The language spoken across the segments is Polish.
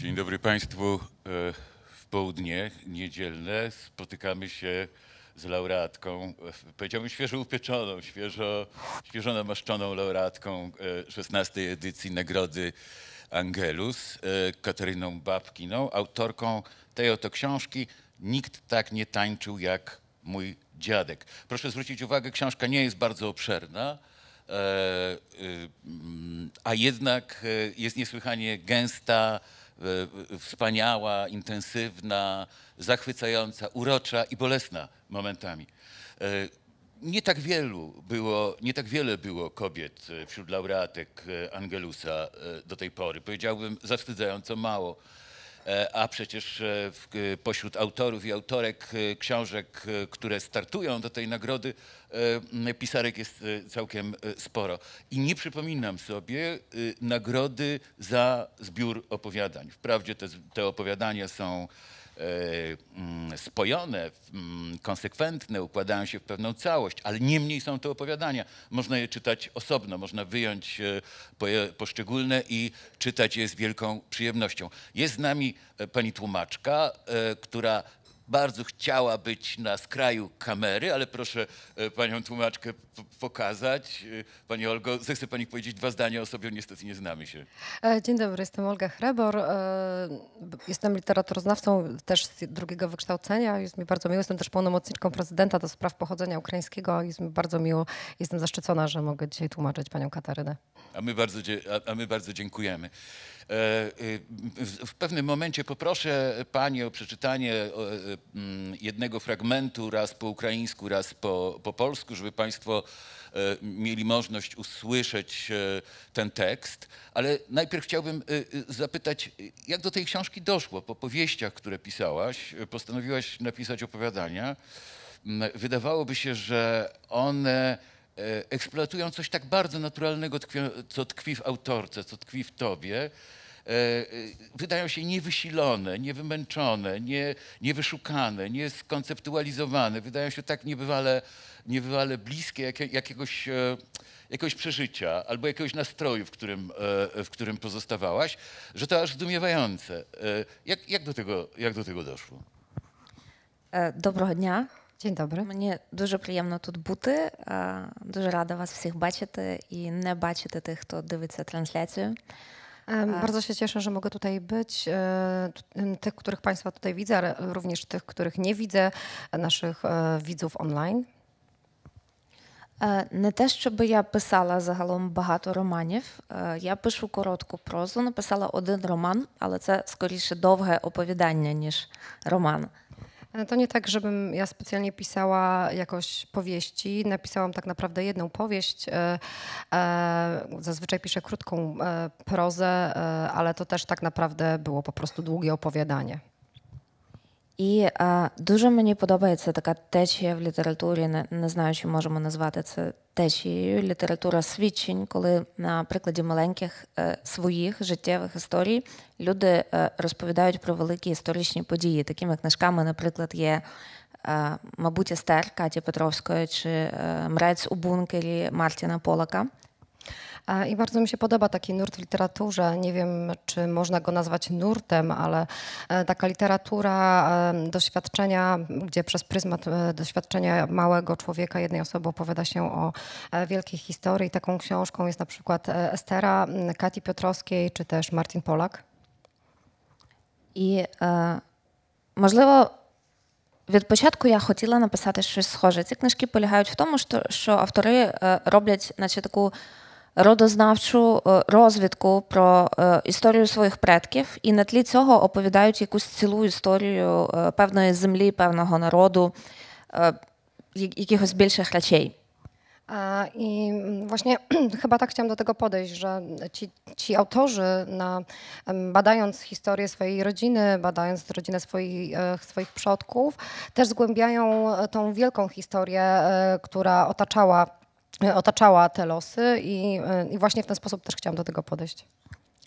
Dzień dobry Państwu. E, w południe niedzielne spotykamy się z laureatką, e, powiedziałbym świeżo upieczoną, świeżo, świeżo namaszczoną laureatką 16. E, edycji Nagrody Angelus, Kataryną Babkiną, autorką tej oto książki Nikt tak nie tańczył jak mój dziadek. Proszę zwrócić uwagę, książka nie jest bardzo obszerna, y, mm, a jednak jest niesłychanie gęsta, E, wspaniała, intensywna, zachwycająca, urocza i bolesna momentami. E, nie tak wielu było, nie tak wiele było kobiet e, wśród laureatek Angelusa do tej pory. Powiedziałbym zawstydzająco mało. E, a przecież e, e, pośród autorów i autorek książek, które startują do tej nagrody, pisarek jest całkiem sporo. I nie przypominam sobie nagrody za zbiór opowiadań. Wprawdzie te, te opowiadania są E, mm, spojone, mm, konsekwentne, układają się w pewną całość, ale niemniej są to opowiadania. Można je czytać osobno, można wyjąć e, poszczególne i czytać je z wielką przyjemnością. Jest z nami e, pani tłumaczka, która bardzo chciała być na skraju kamery, ale proszę e, panią tłumaczkę pokazać. E, pani Olgo, zechce pani powiedzieć dwa zdania o sobie, niestety nie znamy się. E, dzień dobry, jestem Olga Hrebor. Jestem literaturoznawcą też z drugiego wykształcenia. Jest mi bardzo miło, jestem też pełnomocniczką prezydenta do spraw pochodzenia ukraińskiego. Jest mi bardzo miło, jestem zaszczycona, że mogę dzisiaj tłumaczyć panią Katarynę. A my bardzo, a my bardzo dziękujemy. E, e, w pewnym momencie poproszę Panie o przeczytanie e, mm, jednego fragmentu, raz po ukraińsku, raz po, po polsku, żeby Państwo mieli możliwość usłyszeć ten tekst. Ale najpierw chciałbym zapytać, jak do tej książki doszło? Po powieściach, które pisałaś, postanowiłaś napisać opowiadania. Mm, wydawałoby się, że one E, eksploatują coś tak bardzo naturalnego, co tkwi w autorce, co tkwi w tobie, e, e, wydają się niewysilone, niewymęczone, nie, niewyszukane, nieskonceptualizowane, wydają się tak niebywale, niebywale bliskie jak, jakiegoś, jakiegoś przeżycia albo jakiegoś nastroju, w którym, w którym pozostawałaś, że to aż zdumiewające. Jak, jak, do, tego, jak do tego doszło? Dobro dnia. Dzień dobry. Мені дуже приємно тут бути. Дуже рада вас всіх бачити і не бачити тих, хто дивиться трансляцію. Bardzo się cieszę, że mogę tutaj być. Tych, których Państwa tutaj widzę, ale również tych, których nie widzę, naszych widzów online. Не те, щоб я писала загалом багато романів. Я пишу коротку прозу, написала один роман, але це скоріше довге оповідання, ніж роман. No to nie tak, żebym ja specjalnie pisała jakoś powieści. Napisałam tak naprawdę jedną powieść. E, e, zazwyczaj piszę krótką e, prozę, ale to też tak naprawdę było po prostu długie opowiadanie. І е, дуже мені подобається така течія в літературі. Не, не знаю, чи можемо назвати це течією. Література свідчень, коли на прикладі маленьких е, своїх життєвих історій люди е, розповідають про великі історичні події. Такими книжками, наприклад, є е, мабуть, Естер Каті Петровської чи е, Мрець у бункері Мартіна Полака. I bardzo mi się podoba taki nurt w literaturze. Nie wiem, czy można go nazwać nurtem, ale e, taka literatura e, doświadczenia, gdzie przez pryzmat e, doświadczenia małego człowieka, jednej osoby opowiada się o wielkiej historii. Taką książką jest na przykład Estera Kati Piotrowskiej, czy też Martin Polak. І е, можливо, від початку я хотіла написати щось схоже. Ці книжки полягають в тому, що, що автори е, роблять, наче таку родознавчу розвідку про історію своїх предків, і на тлі цього оповідають якусь цілу історію певної землі, певного народу, якихось більших речей. I właśnie chyba tak chciałam do tego podejść, że ci, ci autorzy, na, badając historię swojej rodziny, badając rodzinę swoich, e, swoich przodków, też zgłębiają e, tą wielką historię, e, która otaczała E, otaczała te losy e, i, właśnie w ten sposób też chciałam do tego podejść.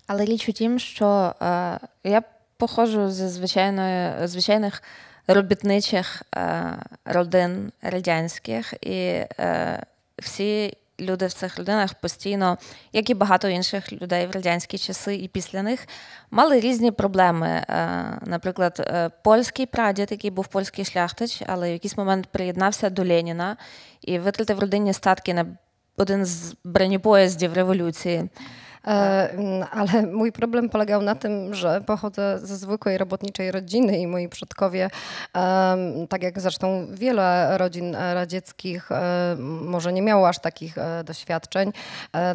Ale liczę tym, że ja pochodzę ze zwyczajnych, zwyczajnych robotniczych e, rodzin radzieckich i wszyscy люди в цих людинах постійно, як і багато інших людей в радянські часи, і після них мали різні проблеми. Е, наприклад, е, польський прадід, який був польський шляхтич, але в якийсь момент приєднався до Леніна і витратив родинні статки на один з бронепоїздів революції. E, mm, ale mój problem polegał na tym, że pochodzę ze zwykłej robotniczej rodziny i moi przodkowie, tak jak zresztą wiele rodzin e, radzieckich, e, może nie miało aż takich doświadczeń.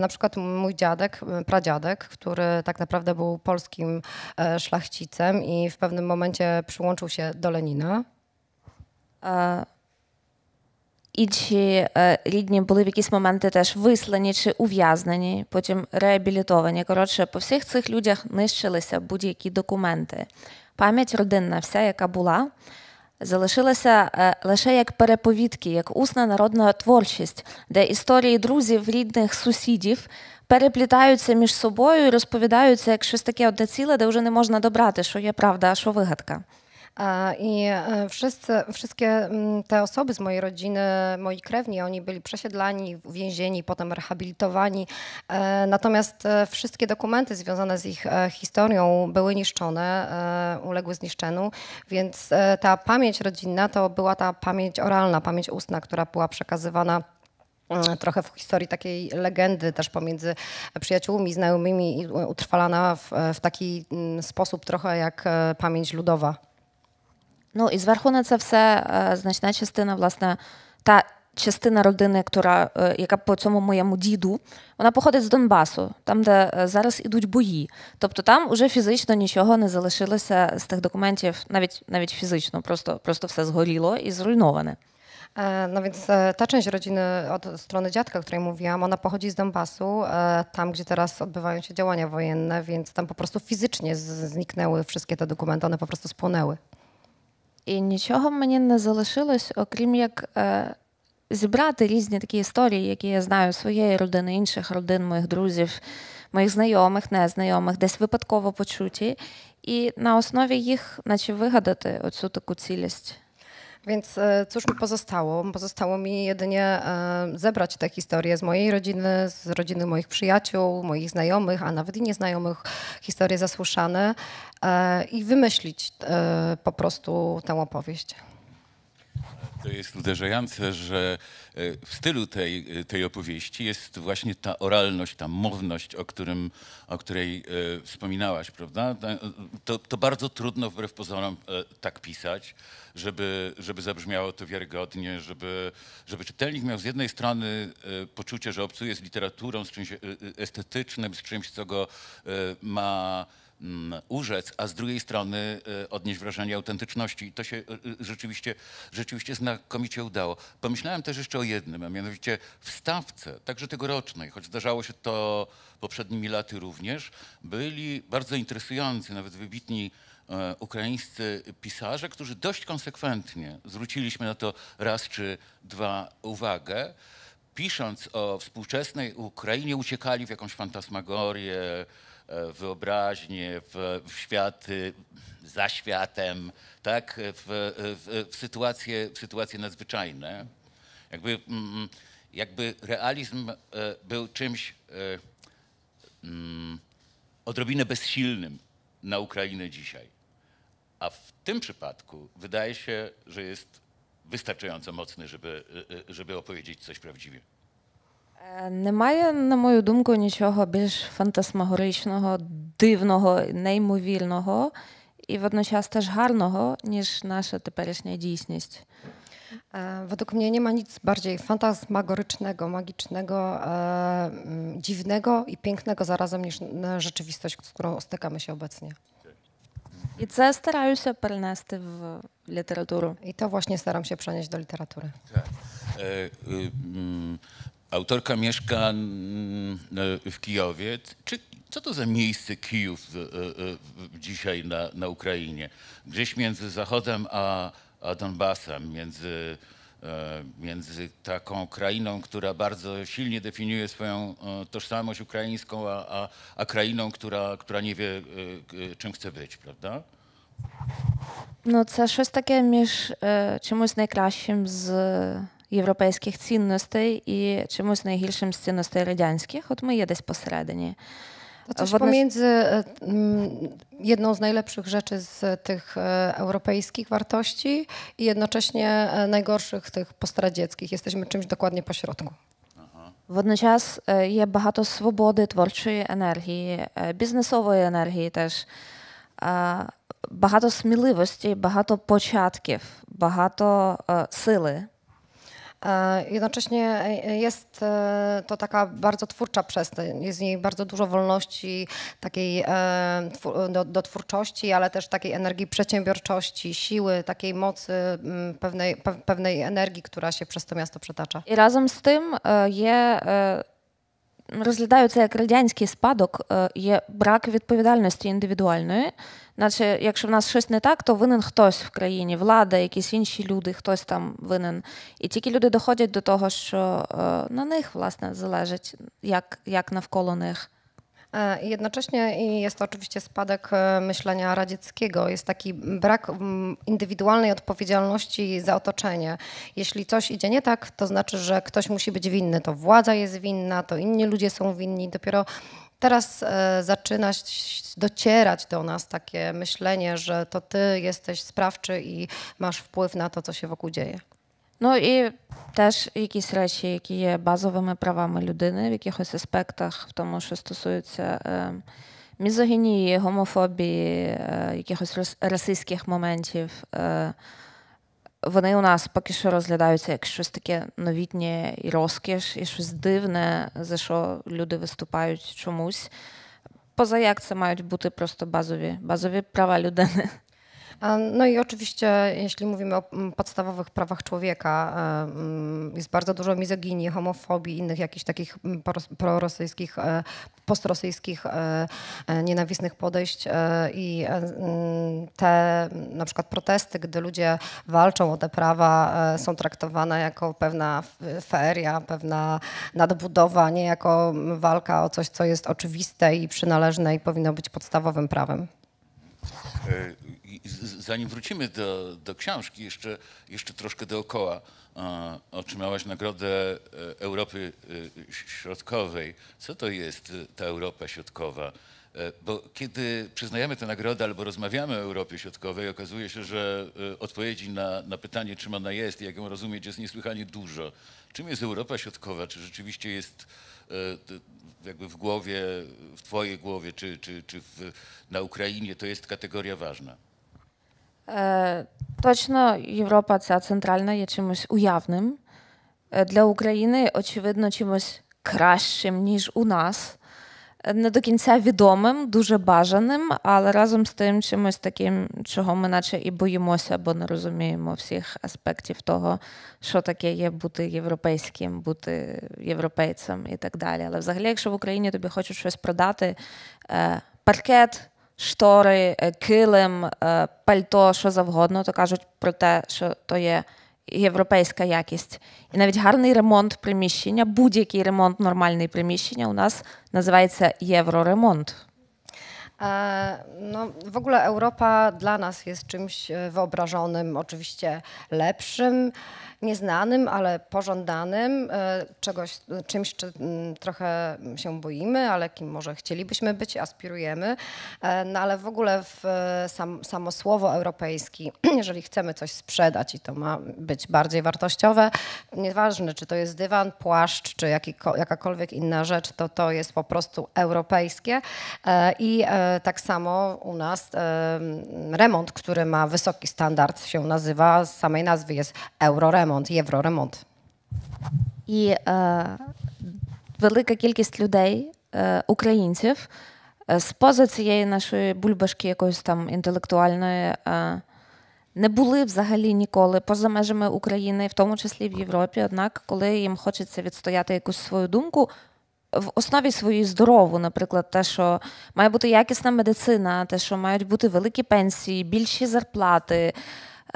Na przykład mój dziadek, pradziadek, który tak naprawdę był polskim szlachcicem i w pewnym momencie przyłączył się do Lenina. A інші е, рідні були в якісь моменти теж вислані чи ув'язнені, потім реабілітовані. Коротше, по всіх цих людях нищилися будь-які документи. Пам'ять родинна, вся, яка була, залишилася е, лише як переповідки, як усна народна творчість, де історії друзів, рідних, сусідів. Переплітаються між собою і розповідаються як щось таке одне ціле, де вже не можна добрати, що є правда, а що вигадка. I e, wszyscy, wszystkie mm, te osoby z mojej rodziny, moi krewni, oni byli przesiedlani, uwięzieni, potem rehabilitowani. E, natomiast e, wszystkie dokumenty związane z ich historią były niszczone, uległy zniszczeniu, więc ta pamięć rodzinna to była ta pamięć oralna, pamięć ustna, która była przekazywana mm, trochę w historii takiej legendy też pomiędzy przyjaciółmi, znajomymi i utrwalana w, w taki mm, sposób trochę jak pamięć ludowa. Ну і зверху на це все значна частина, власне, та частина родини, яка, яка по цьому моєму діду, вона походить з Донбасу, там, де зараз ідуть бої. Тобто там уже фізично нічого не залишилося з тих документів, навіть навіть фізично, просто, просто все zgorilo i zrujnowane. No więc e, ta część rodziny od strony dziadka, o której mówiłam, ona pochodzi z Donbasu, e, tam gdzie teraz odbywają się działania wojenne, więc tam po prostu fizycznie zniknęły wszystkie te dokumenty, one po prostu spłonęły. і нічого мені не залишилось, окрім як е, зібрати різні такі історії, які я знаю своєї родини, інших родин, моїх друзів, моїх знайомих, незнайомих, десь випадково почуті, і на основі їх, наче вигадати оцю таку цілість. Więc e, cóż mi pozostało? Pozostało mi jedynie e, zebrać te historie z mojej rodziny, z rodziny moich przyjaciół, moich znajomych, a nawet i nieznajomych, historie zasłyszane e, i wymyślić po prostu tę opowieść. To jest uderzające, że e, w stylu tej, e, tej opowieści jest właśnie ta oralność, ta mowność, o, którym, o której e, wspominałaś, prawda? To, to bardzo trudno wbrew pozorom tak pisać, żeby, żeby zabrzmiało to wiarygodnie, żeby, żeby czytelnik miał z jednej strony poczucie, że obcuje z literaturą, z czymś estetycznym, z czymś, co go ma Mm, urzec, a z drugiej strony e, odnieść wrażenie autentyczności. I to się e, e, rzeczywiście, rzeczywiście znakomicie udało. Pomyślałem też jeszcze o jednym, a mianowicie w stawce, także tegorocznej, choć zdarzało się to poprzednimi laty również, byli bardzo interesujący, nawet wybitni ukraińscy pisarze, którzy dość konsekwentnie zwróciliśmy na to raz czy dwa uwagę pisząc o współczesnej Ukrainie, uciekali w jakąś fantasmagorię, E, wyobraźnię, w, w świat za światem, tak? w, w, w sytuacje, w sytuacje nadzwyczajne. Jakby, mm, mm, jakby realizm e, był czymś e, mm, odrobinę bezsilnym na Ukrainę dzisiaj. A w tym przypadku wydaje się, że jest wystarczająco mocny, żeby, żeby opowiedzieć coś prawdziwie. Немає, на мою думку, нічого більш фантасмагоричного, дивного, неймовірного і водночас też гарного, ніж наша теперішня дійсність. E, według mnie nie ma nic bardziej fantasmagorycznego, magicznego, e, mm, dziwnego i pięknego zarazem niż rzeczywistość, z którą stykamy się obecnie. I це się перенести w literaturę i to właśnie staram się przenieść do literatury. Tak. E, y, mm, Autorka mieszka mm, w Kijowie. Czy, co to za miejsce Kijów e, e, dzisiaj na, na Ukrainie? Gdzieś między Zachodem a, a Donbasem, między, e, między taką krainą, która bardzo silnie definiuje swoją tożsamość ukraińską, a, a, a krainą, która, która nie wie, czym chce być, prawda? No, to щось takie, між чимось найкращим z європейських цінностей і чимось найгіршим з цінностей радянських. От ми є десь посередині. To coś pomiędzy jedną z najlepszych rzeczy z tych europejskich wartości i jednocześnie najgorszych tych postradzieckich. Jesteśmy czymś dokładnie pośrodku. Водночас є багато свободи, творчої енергії, бізнесової енергії теж, багато сміливості, багато початків, багато сили. E, jednocześnie e, jest e, to taka bardzo twórcza przestrzeń, jest w niej bardzo dużo wolności takiej do, do, twórczości, ale też takiej energii przedsiębiorczości, siły, takiej mocy, mm, pewnej, pewnej energii, która się przez to miasto przetacza. I razem z tym je розглядаю це як радянський спадок, е, є брак відповідальності індивідуальної. Наче, якщо в нас щось не так, то винен хтось в країні, влада, якісь інші люди, хтось там винен. І тільки люди доходять до того, що е, на них власне залежить, як, як навколо них. E, jednocześnie jest to oczywiście spadek e, myślenia radzieckiego. Jest taki brak indywidualnej odpowiedzialności za otoczenie. Jeśli coś idzie nie tak, to znaczy, że ktoś musi być winny. To władza jest winna, to inni ludzie są winni. Dopiero Teraz e, zaczyna docierać do nas takie myślenie, że to ty jesteś sprawczy i masz wpływ na to, co się wokół dzieje. Ну і теж якісь речі, які є базовими правами людини в якихось аспектах, в тому, що стосується е, мізогінії, гомофобії, е, якихось расистських моментів. Е, вони у нас поки що розглядаються як щось таке новітнє і розкіш, і щось дивне, за що люди виступають чомусь. Поза як це мають бути просто базові базові права людини. No i oczywiście, jeśli mówimy o mm, podstawowych prawach człowieka, jest bardzo dużo mizoginii, homofobii, innych jakichś takich mm, prorosyjskich, e, postrosyjskich, e, e, nienawistnych podejść i mm, te na przykład protesty, gdy ludzie walczą o te prawa, są traktowane jako pewna feria, pewna nadbudowa, nie jako walka o coś, co jest oczywiste i przynależne i powinno być podstawowym prawem. E, zanim wrócimy do, do książki, jeszcze, jeszcze troszkę dookoła. E, otrzymałaś Nagrodę e, Europy Środkowej. Co to jest ta Europa Środkowa? Bo kiedy przyznajemy tę nagrodę albo rozmawiamy o Europie Środkowej, okazuje się, że odpowiedzi na, na pytanie, czym ona jest i jak ją rozumieć, jest niesłychanie dużo. Czym jest Europa Środkowa? Czy rzeczywiście jest jakby w głowie, w twojej głowie czy, czy, czy w, na Ukrainie, to jest kategoria ważna? Точно Європа ця центральна є чимось уявним. Для України, очевидно, чимось кращим, ніж у нас. Е, не до кінця відомим, дуже бажаним, але разом з тим чимось таким, чого ми наче і боїмося, бо не розуміємо всіх аспектів того, що таке є бути європейським, бути європейцем і так далі. Але взагалі, якщо в Україні тобі хочуть щось продати, е, паркет. Штори, е, килим, пальто, що завгодно, то кажуть про те, що то є європейська якість. І навіть гарний ремонт приміщення, будь-який ремонт, нормальний приміщення у нас nazywaється євроремонт. No, w ogóle Europa dla nas jest czymś wyobrażonym, oczywiście lepszym nieznanym, ale pożądanym, e, czegoś, czymś, czy trochę się boimy, ale kim może chcielibyśmy być, aspirujemy. E, no ale w ogóle w e, sam, samo słowo europejski, jeżeli chcemy coś sprzedać i to ma być bardziej wartościowe, nieważne czy to jest dywan, płaszcz, czy jakakolwiek inna rzecz, to to jest po prostu europejskie. I tak samo u nas remont, który ma wysoki standard, się nazywa, z samej nazwy jest euroremont ремонт, євроремонт. І е, велика кількість людей, е, українців, е, споза цієї нашої бульбашки, якоїсь там інтелектуальної, е, не були взагалі ніколи поза межами України, в тому числі в Європі. Однак, коли їм хочеться відстояти якусь свою думку. В основі своєї здорову, наприклад, те, що має бути якісна медицина, те, що мають бути великі пенсії, більші зарплати,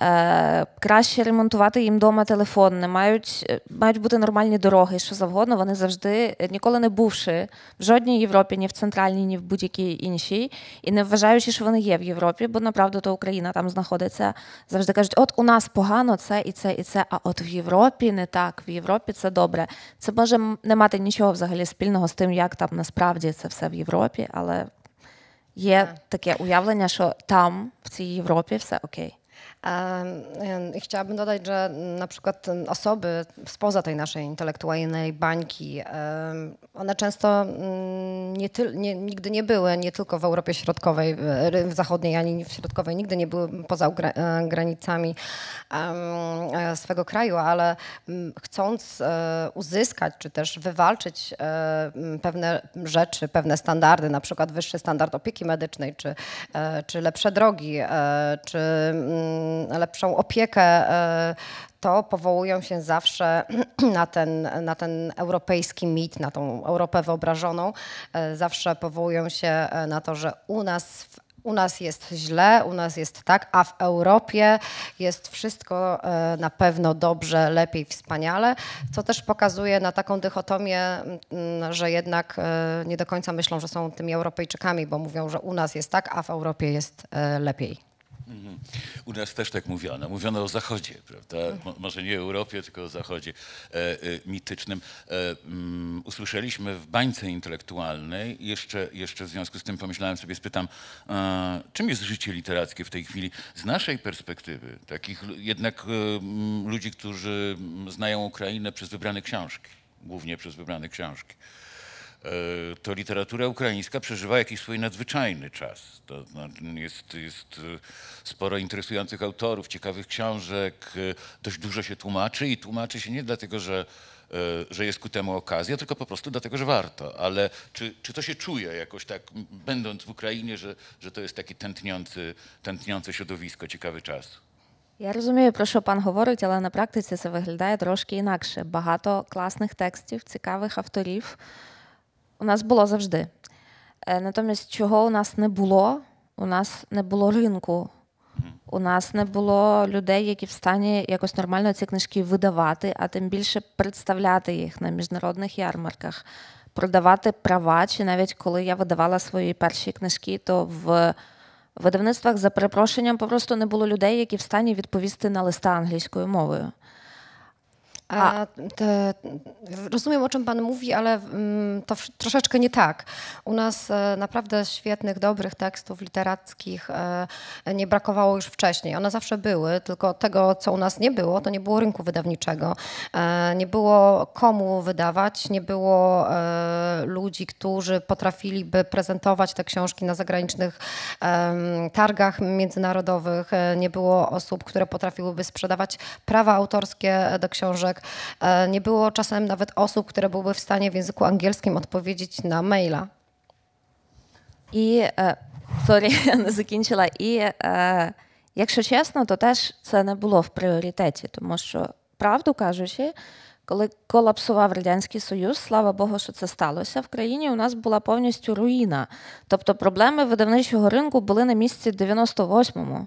Е, краще ремонтувати їм вдома телефон, не мають е, мають бути нормальні дороги, що завгодно. Вони завжди е, ніколи не бувши в жодній Європі, ні в центральній, ні в будь-якій іншій, і не вважаючи, що вони є в Європі, бо направду то Україна там знаходиться. Завжди кажуть, от у нас погано це і це, і це. А от в Європі не так. В Європі це добре. Це може не мати нічого взагалі спільного з тим, як там насправді це все в Європі, але є таке уявлення, що там, в цій Європі, все окей. I chciałabym dodać, że na przykład osoby spoza tej naszej intelektualnej bańki, one często mm, nie, nie, nigdy nie były, nie tylko w Europie Środkowej, w Zachodniej, ani w Środkowej, nigdy nie były poza e, granicami e, swego kraju, ale chcąc e, uzyskać, czy też wywalczyć pewne rzeczy, pewne standardy, na przykład wyższy standard opieki medycznej, czy, czy lepsze drogi, czy mm, lepszą opiekę, e, to powołują się zawsze na ten, na ten europejski mit, na tą Europę wyobrażoną. E, zawsze powołują się e, na to, że u nas w u nas jest źle, u nas jest tak, a w Europie jest wszystko na pewno dobrze, lepiej, wspaniale, co też pokazuje na taką dychotomię, mm, że jednak nie do końca myślą, że są tymi Europejczykami, bo mówią, że u nas jest tak, a w Europie jest lepiej. Mhm. U nas też tak mówiono. Mówiono o Zachodzie, prawda? Tak. może nie Europie, tylko o Zachodzie e, e, mitycznym. E, um, usłyszeliśmy w bańce intelektualnej, jeszcze, jeszcze w związku z tym pomyślałem sobie, spytam, e, czym jest życie literackie w tej chwili z naszej perspektywy, takich jednak e, ludzi, którzy znają Ukrainę przez wybrane książki, głównie przez wybrane książki. E, to literatura ukraińska przeżywa jakiś swój nadzwyczajny czas. To jest, jest e, sporo interesujących autorów, ciekawych książek, e, dość dużo się tłumaczy i tłumaczy się nie dlatego, że że jest ku temu okazja, tylko po prostu dlatego, że warto. Ale czy, czy to się czuje jakoś tak, będąc w Ukrainie, że, że to jest takie tętniący, tętniące środowisko, ciekawy czas? Я розумію, про що пан говорить, але на практиці це виглядає трошки інакше. Багато класних текстів, цікавих авторів. у нас було завжди. Е, натомість, чого у нас не було, у нас не було ринку. У нас не було людей, які в стані якось нормально ці книжки видавати, а тим більше представляти їх на міжнародних ярмарках, продавати права. Чи навіть коли я видавала свої перші книжки, то в видавництвах за перепрошенням просто не було людей, які в стані відповісти на листа англійською мовою. A te, rozumiem, o czym Pan mówi, ale mm, to troszeczkę nie tak. U nas e, naprawdę świetnych, dobrych tekstów literackich e, nie brakowało już wcześniej. One zawsze były, tylko tego, co u nas nie było, to nie było rynku wydawniczego. E, nie było komu wydawać, nie było ludzi, którzy potrafiliby prezentować te książki na zagranicznych targach międzynarodowych. Nie było osób, które potrafiłyby sprzedawać prawa autorskie do książek. tak? E, nie było czasem nawet osób, które byłyby w stanie w języku angielskim odpowiedzieć na maila. І e, sorry, я не закінчила. І якщо чесно, то теж це не було в пріоритеті, тому що правду кажучи. Коли колапсував радянський союз, слава Богу, що це сталося в країні. У нас була повністю руїна. Тобто, проблеми видавничого ринку були на місці 98-му.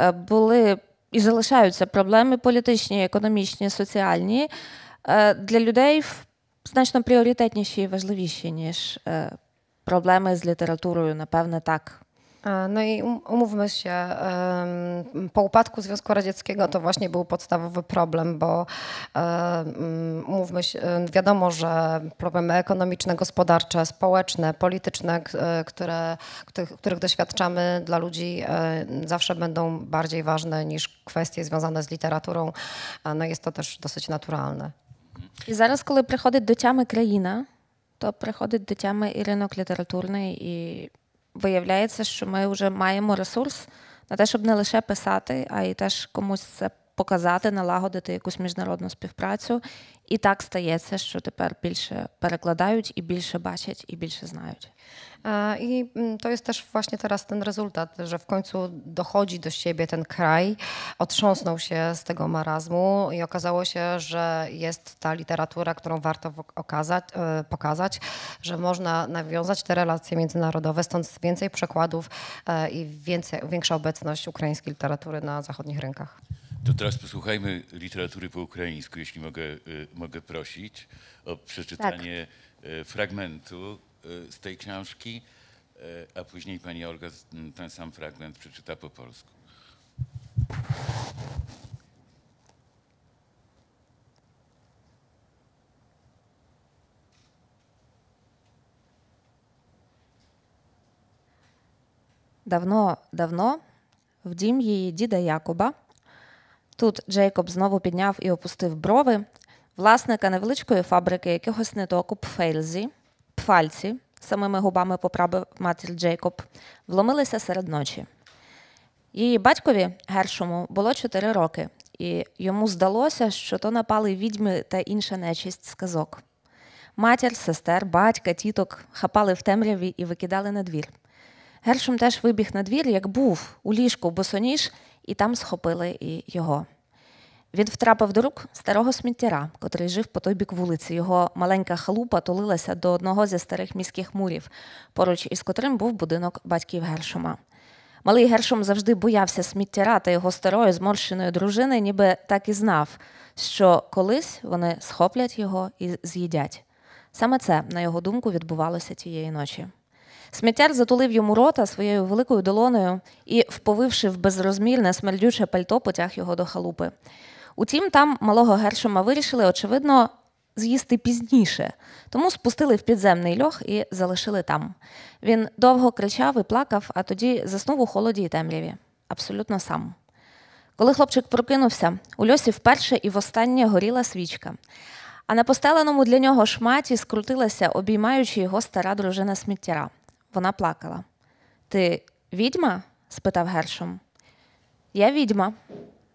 Е, були і залишаються проблеми політичні, економічні, соціальні е, для людей значно пріоритетніші і важливіші, ніж е, проблеми з літературою, напевне, так. E, no i um, umówmy się, po upadku Związku Radzieckiego to właśnie był podstawowy problem, bo e, mm, umówmy się, e, wiadomo, że problemy ekonomiczne, gospodarcze, społeczne, polityczne, które, których, doświadczamy dla ludzi zawsze będą bardziej ważne niż kwestie związane z literaturą. No jest to też dosyć naturalne. І kiedy коли приходить до тями країна, то приходить до тями i виявляється, що ми вже маємо ресурс на те, щоб не лише писати, а й теж комусь це показати, налагодити якусь міжнародну співпрацю. І так стається, що тепер більше перекладають і більше бачать, і більше знають. I to jest też właśnie teraz ten rezultat, że w końcu dochodzi do siebie ten kraj, otrząsnął się z tego marazmu i okazało się, że jest ta literatura, którą warto okazać, e, pokazać, że można nawiązać te relacje międzynarodowe, stąd więcej przekładów e, i więcej, większa obecność ukraińskiej literatury na zachodnich rynkach. To teraz posłuchajmy literatury po ukraińsku, jeśli mogę, y, mogę prosić o przeczytanie tak. E, fragmentu e, z tej książki, e, a później pani Olga ten sam fragment przeczyta po polsku. Давно, давно в дім її діда Якуба – Тут Джейкоб знову підняв і опустив брови власника невеличкої фабрики якогось нитоку Пфельзі, пфальці, самими губами поправив матір Джейкоб, вломилися серед ночі. Її батькові Гершому було 4 роки, і йому здалося, що то напали відьми та інша нечисть з казок. Матір, сестер, батька, тіток хапали в темряві і викидали на двір. Гершом теж вибіг на двір, як був у ліжку босоніж і там схопили і його. Він втрапив до рук старого сміттяра, котрий жив по той бік вулиці. Його маленька халупа тулилася до одного зі старих міських мурів, поруч із котрим був будинок батьків Гершома. Малий Гершом завжди боявся сміттяра та його старої зморщеної дружини, ніби так і знав, що колись вони схоплять його і з'їдять. Саме це, на його думку, відбувалося тієї ночі. Сміттяр затулив йому рота своєю великою долоною і, вповивши в безрозмірне смердюче пальто, потяг його до халупи. Утім, там малого Гершома вирішили, очевидно, з'їсти пізніше, тому спустили в підземний льох і залишили там. Він довго кричав і плакав, а тоді заснув у холоді й темряві. Абсолютно сам. Коли хлопчик прокинувся, у льосі вперше і востаннє горіла свічка, а на постеленому для нього шматі скрутилася, обіймаючи його стара дружина сміттяра. Вона плакала. Ти відьма? спитав Гершом. Я відьма,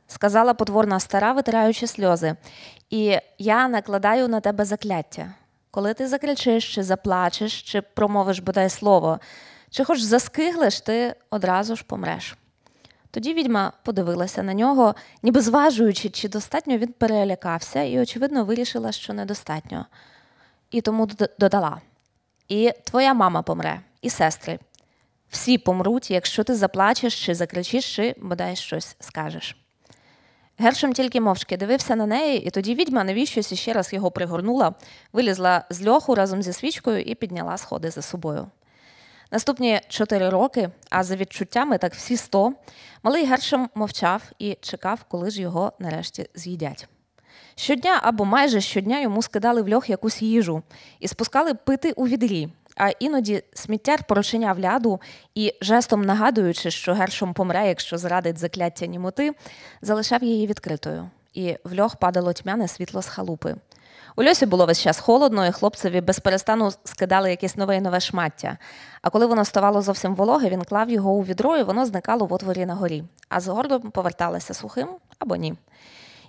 сказала потворна стара, витираючи сльози, і я накладаю на тебе закляття. Коли ти закричиш, чи заплачеш, чи промовиш бодай слово, чи хоч заскиглиш, ти одразу ж помреш. Тоді відьма подивилася на нього, ніби зважуючи, чи достатньо він перелякався, і, очевидно, вирішила, що недостатньо. І тому додала: І твоя мама помре, і сестри. Всі помруть, якщо ти заплачеш чи закричиш, чи бодай щось скажеш. Гершем тільки мовчки дивився на неї, і тоді відьма навіщось іще раз його пригорнула, вилізла з льоху разом зі свічкою і підняла сходи за собою. Наступні чотири роки, а за відчуттями так всі сто, малий Гершем мовчав і чекав, коли ж його нарешті з'їдять. Щодня або майже щодня йому скидали в льох якусь їжу і спускали пити у відрі, а іноді сміттяр порученяв ляду і, жестом нагадуючи, що гершом помре, якщо зрадить закляття німоти, залишав її відкритою. І в льох падало тьмяне світло з халупи. У Льосі було весь час холодно, і хлопцеві безперестану скидали якесь нове і нове шмаття. А коли воно ставало зовсім вологе, він клав його у відро, і воно зникало в отворі на горі, а з гордом поверталося сухим або ні.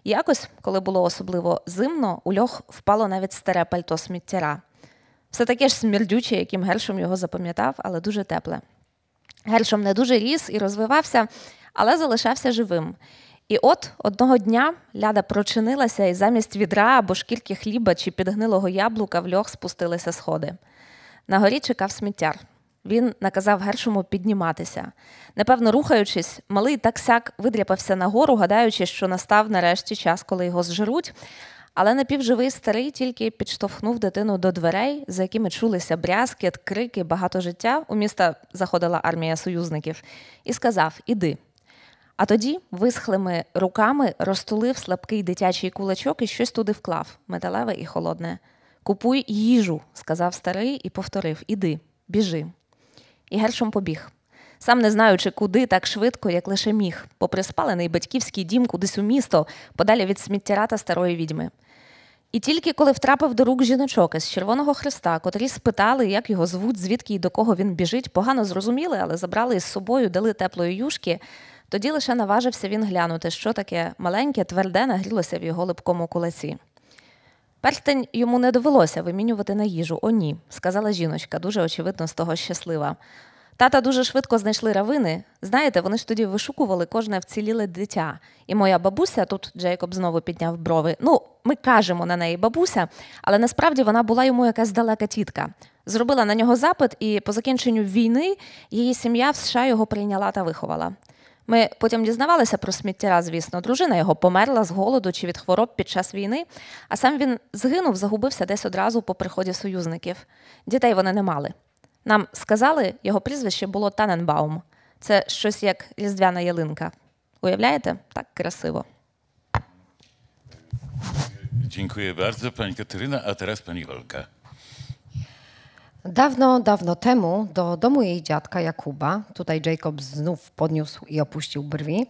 Якось, коли було особливо зимно, у льох впало навіть старе пальто сміттяра. Все таке ж смердюче, яким Гершом його запам'ятав, але дуже тепле. Гершом не дуже ріс і розвивався, але залишався живим. І от одного дня ляда прочинилася, і замість відра або шкільки хліба чи підгнилого яблука в льох спустилися сходи. На горі чекав сміттяр. Він наказав Гершому підніматися. Непевно, рухаючись, малий так сяк видряпався нагору, гадаючи, що настав нарешті час, коли його зжеруть. Але напівживий старий тільки підштовхнув дитину до дверей, за якими чулися брязкіт, крики, багато життя. У міста заходила армія союзників, і сказав Іди. А тоді висхлими руками розтулив слабкий дитячий кулачок і щось туди вклав металеве і холодне. Купуй їжу, сказав старий і повторив Іди, біжи. І Гершом побіг, сам не знаючи, куди так швидко, як лише міг, попри спалений батьківський дім кудись у місто, подалі від сміттяра та старої відьми. І тільки коли втрапив до рук жіночок із Червоного Христа, котрі спитали, як його звуть, звідки і до кого він біжить, погано зрозуміли, але забрали із собою, дали теплої юшки. Тоді лише наважився він глянути, що таке маленьке, тверде нагрілося в його липкому кулаці. Перстень йому не довелося вимінювати на їжу. О, ні, сказала жіночка, дуже очевидно з того щаслива. Тата дуже швидко знайшли равини. Знаєте, вони ж тоді вишукували кожне вціліле дитя. І моя бабуся, тут Джейкоб знову підняв брови. Ну, ми кажемо на неї бабуся, але насправді вона була йому якась далека тітка. Зробила на нього запит, і по закінченню війни її сім'я в США його прийняла та виховала. Ми потім дізнавалися про сміття, звісно, дружина його померла з голоду чи від хвороб під час війни, а сам він згинув, загубився десь одразу по приході союзників. Дітей вони не мали. Нам сказали, його прізвище було Таненбаум. Це щось як різдвяна ялинка. Уявляєте? Так красиво. Дякую bardzo, пані Катерина, а зараз пані Валка. Dawno, dawno temu do domu jej dziadka Jakuba, tutaj Jacob znów podniósł i opuścił brwi,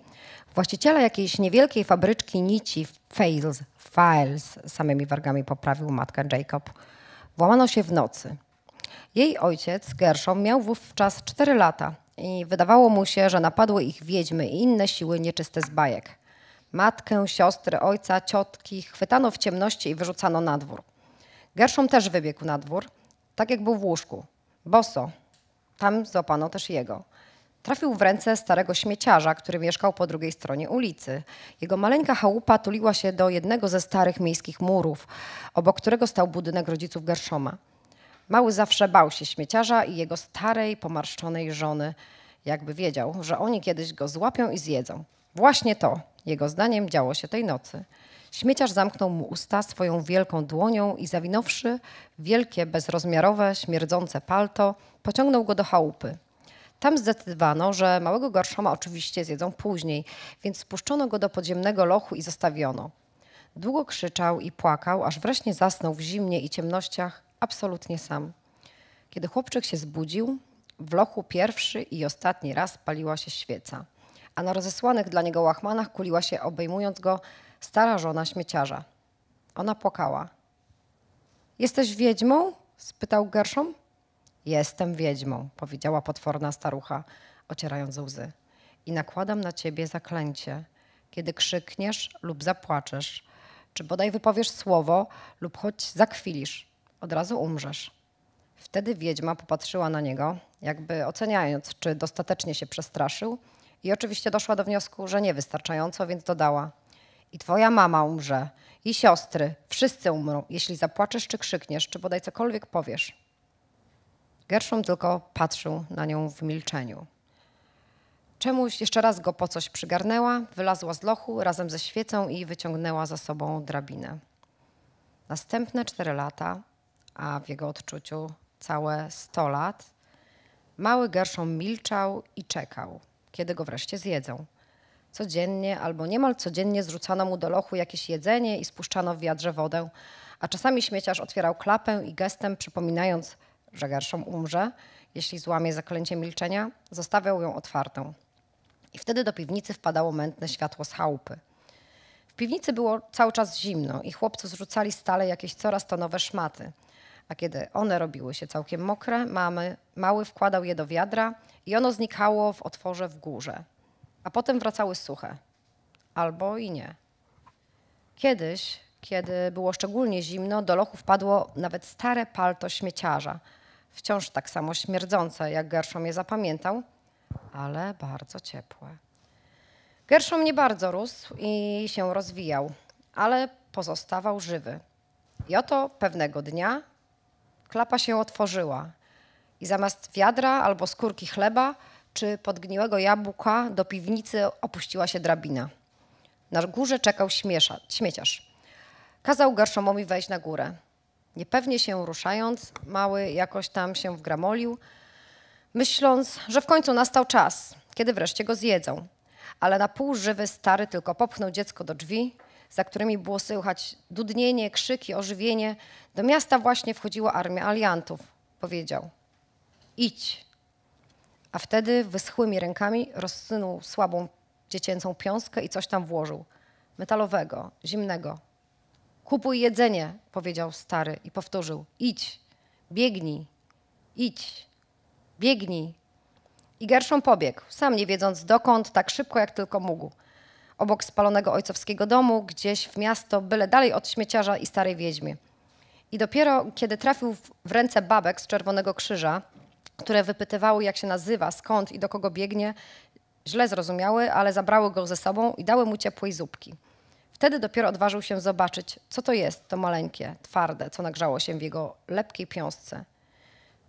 właściciela jakiejś niewielkiej fabryczki nici Fails, Files, samymi wargami poprawił matka Jacob, włamano się w nocy. Jej ojciec, Gershom, miał wówczas 4 lata i wydawało mu się, że napadły ich wiedźmy i inne siły nieczyste z bajek. Matkę, siostry, ojca, ciotki chwytano w ciemności i wyrzucano na dwór. Gershom też wybiegł na dwór – tak jak był w łóżku, boso. Tam złapano też jego. Trafił w ręce starego śmieciarza, który mieszkał po drugiej stronie ulicy. Jego maleńka chałupa tuliła się do jednego ze starych miejskich murów, obok którego stał budynek rodziców Gershoma. Mały zawsze bał się śmieciarza i jego starej, pomarszczonej żony, jakby wiedział, że oni kiedyś go złapią i zjedzą. Właśnie to, jego zdaniem, działo się tej nocy. Śmieciarz zamknął mu usta swoją wielką dłonią i zawinąwszy wielkie, bezrozmiarowe, śmierdzące palto, pociągnął go do chałupy. Tam zdecydowano, że małego garszoma oczywiście zjedzą później, więc spuszczono go do podziemnego lochu i zostawiono. Długo krzyczał i płakał, aż wreszcie zasnął w zimnie i ciemnościach absolutnie sam. Kiedy chłopczyk się zbudził, w lochu pierwszy i ostatni raz paliła się świeca, a na rozesłanych dla niego łachmanach kuliła się, obejmując go, stara żona śmieciarza. Ona płakała. Jesteś wiedźmą? spytał Gerszom. Jestem wiedźmą, powiedziała potworna starucha, ocierając łzy. I nakładam na ciebie zaklęcie. Kiedy krzykniesz lub zapłaczesz, czy bodaj wypowiesz słowo lub choć zakwilisz, od razu umrzesz. Wtedy wiedźma popatrzyła na niego, jakby oceniając, czy dostatecznie się przestraszył, i oczywiście doszła do wniosku, że nie wystarczająco, więc dodała: i twoja mama umrze, i siostry, wszyscy umrą, jeśli zapłaczesz czy krzykniesz, czy bodaj cokolwiek powiesz. Gerszum tylko patrzył na nią w milczeniu. Czemuś jeszcze raz go po coś przygarnęła, wylazła z lochu razem ze świecą i wyciągnęła za sobą drabinę. Następne cztery lata, a w jego odczuciu całe sto lat, mały Gerszom milczał i czekał, kiedy go wreszcie zjedzą – codziennie albo niemal codziennie zrzucano mu do lochu jakieś jedzenie i spuszczano w wiadrze wodę, a czasami śmieciarz otwierał klapę i gestem przypominając, że garszą umrze, jeśli złamie zaklęcie milczenia, zostawiał ją otwartą. I wtedy do piwnicy wpadało mętne światło z chałupy. W piwnicy było cały czas zimno i chłopcy zrzucali stale jakieś coraz to nowe szmaty. A kiedy one robiły się całkiem mokre, mamy, mały wkładał je do wiadra i ono znikało w otworze w górze a potem wracały suche. Albo i nie. Kiedyś, kiedy było szczególnie zimno, do lochu wpadło nawet stare palto śmieciarza, wciąż tak samo śmierdzące, jak Gerszom je zapamiętał, ale bardzo ciepłe. Gerszom nie bardzo rósł i się rozwijał, ale pozostawał żywy. I oto pewnego dnia klapa się otworzyła i zamiast wiadra albo skórki chleba czy podgniłego jabłka do piwnicy opuściła się drabina. Na górze czekał śmiesza, śmieciarz. Kazał Garszomowi wejść na górę. Niepewnie się ruszając, mały jakoś tam się wgramolił, myśląc, że w końcu nastał czas, kiedy wreszcie go zjedzą. Ale na pół żywy stary tylko popchnął dziecko do drzwi, za którymi było słychać dudnienie, krzyki, ożywienie. Do miasta właśnie wchodziła armia aliantów. Powiedział: Idź, a wtedy wyschłymi rękami rozsunął słabą dziecięcą piąskę i coś tam włożył. Metalowego, zimnego. Kupuj jedzenie, powiedział stary i powtórzył. Idź, biegnij, idź, biegnij. I Gerszą pobiegł, sam nie wiedząc dokąd, tak szybko jak tylko mógł. Obok spalonego ojcowskiego domu, gdzieś w miasto, byle dalej od śmieciarza i starej wiedźmy. I dopiero kiedy trafił w ręce babek z Czerwonego Krzyża, które wypytywały, jak się nazywa, skąd i do kogo biegnie, źle zrozumiały, ale zabrały go ze sobą i dały mu ciepłej zupki. Wtedy dopiero odważył się zobaczyć, co to jest to maleńkie, twarde, co nagrzało się w jego lepkiej piąstce.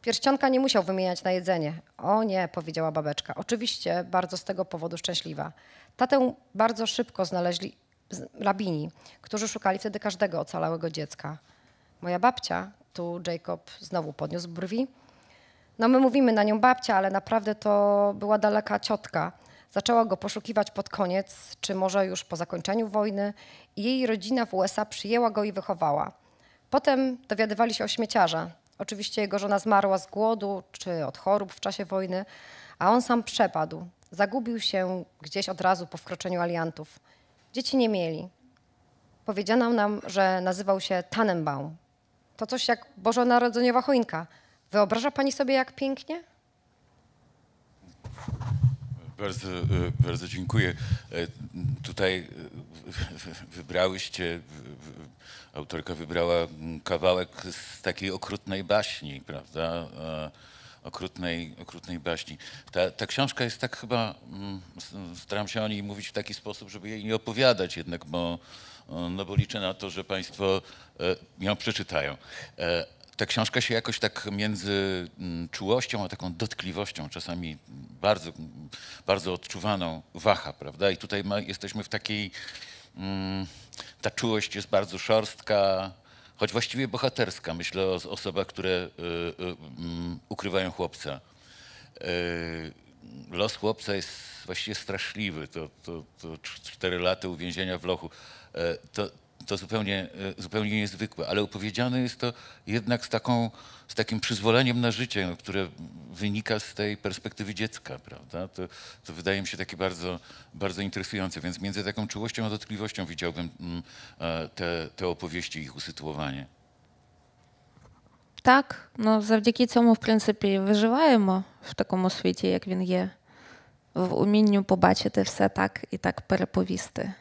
Pierścionka nie musiał wymieniać na jedzenie. O nie, powiedziała babeczka. Oczywiście bardzo z tego powodu szczęśliwa. Tatę bardzo szybko znaleźli rabini, którzy szukali wtedy każdego ocalałego dziecka. Moja babcia, tu Jacob znowu podniósł brwi, no my mówimy na nią babcia, ale naprawdę to była daleka ciotka. Zaczęła go poszukiwać pod koniec, czy może już po zakończeniu wojny, i jej rodzina w USA przyjęła go i wychowała. Potem dowiadywali się o śmieciarza. Oczywiście jego żona zmarła z głodu czy od chorób w czasie wojny, a on sam przepadł. Zagubił się gdzieś od razu po wkroczeniu aliantów. Dzieci nie mieli. Powiedziano nam, że nazywał się Tannenbaum. To coś jak bożonarodzeniowa choinka – Wyobraża Pani sobie, jak pięknie? Bardzo, e, bardzo dziękuję. E, tutaj e, wybrałyście, autorka wybrała kawałek z takiej okrutnej baśni, prawda? Okrutnej, okrutnej baśni. Ta, ta książka jest tak chyba, mm, staram się o niej mówić w taki sposób, żeby jej nie opowiadać jednak, bo, no bo liczę na to, że Państwo ją przeczytają ta książka się jakoś tak między mm, czułością a taką dotkliwością, czasami bardzo, bardzo odczuwaną, waha, prawda? I tutaj ma, jesteśmy w takiej. Mm, ta czułość jest bardzo szorstka, choć właściwie bohaterska. Myślę o osobach, które y, y, y, ukrywają chłopca. Y, los chłopca jest właściwie straszliwy. To, to, to cztery lata uwięzienia w lochu. E, to, to zupełnie, e, zupełnie niezwykłe, ale opowiedziane jest to jednak z, taką, z takim przyzwoleniem na życie, które wynika z tej perspektywy dziecka, prawda? To, to, wydaje mi się takie bardzo, bardzo interesujące, więc między taką czułością a dotkliwością widziałbym mm, e, te, te opowieści, ich usytuowanie. Так, tak, ну no, w цьому, в w виживаємо в świecie, jak як він w в умінню побачити все так i tak perepowiste.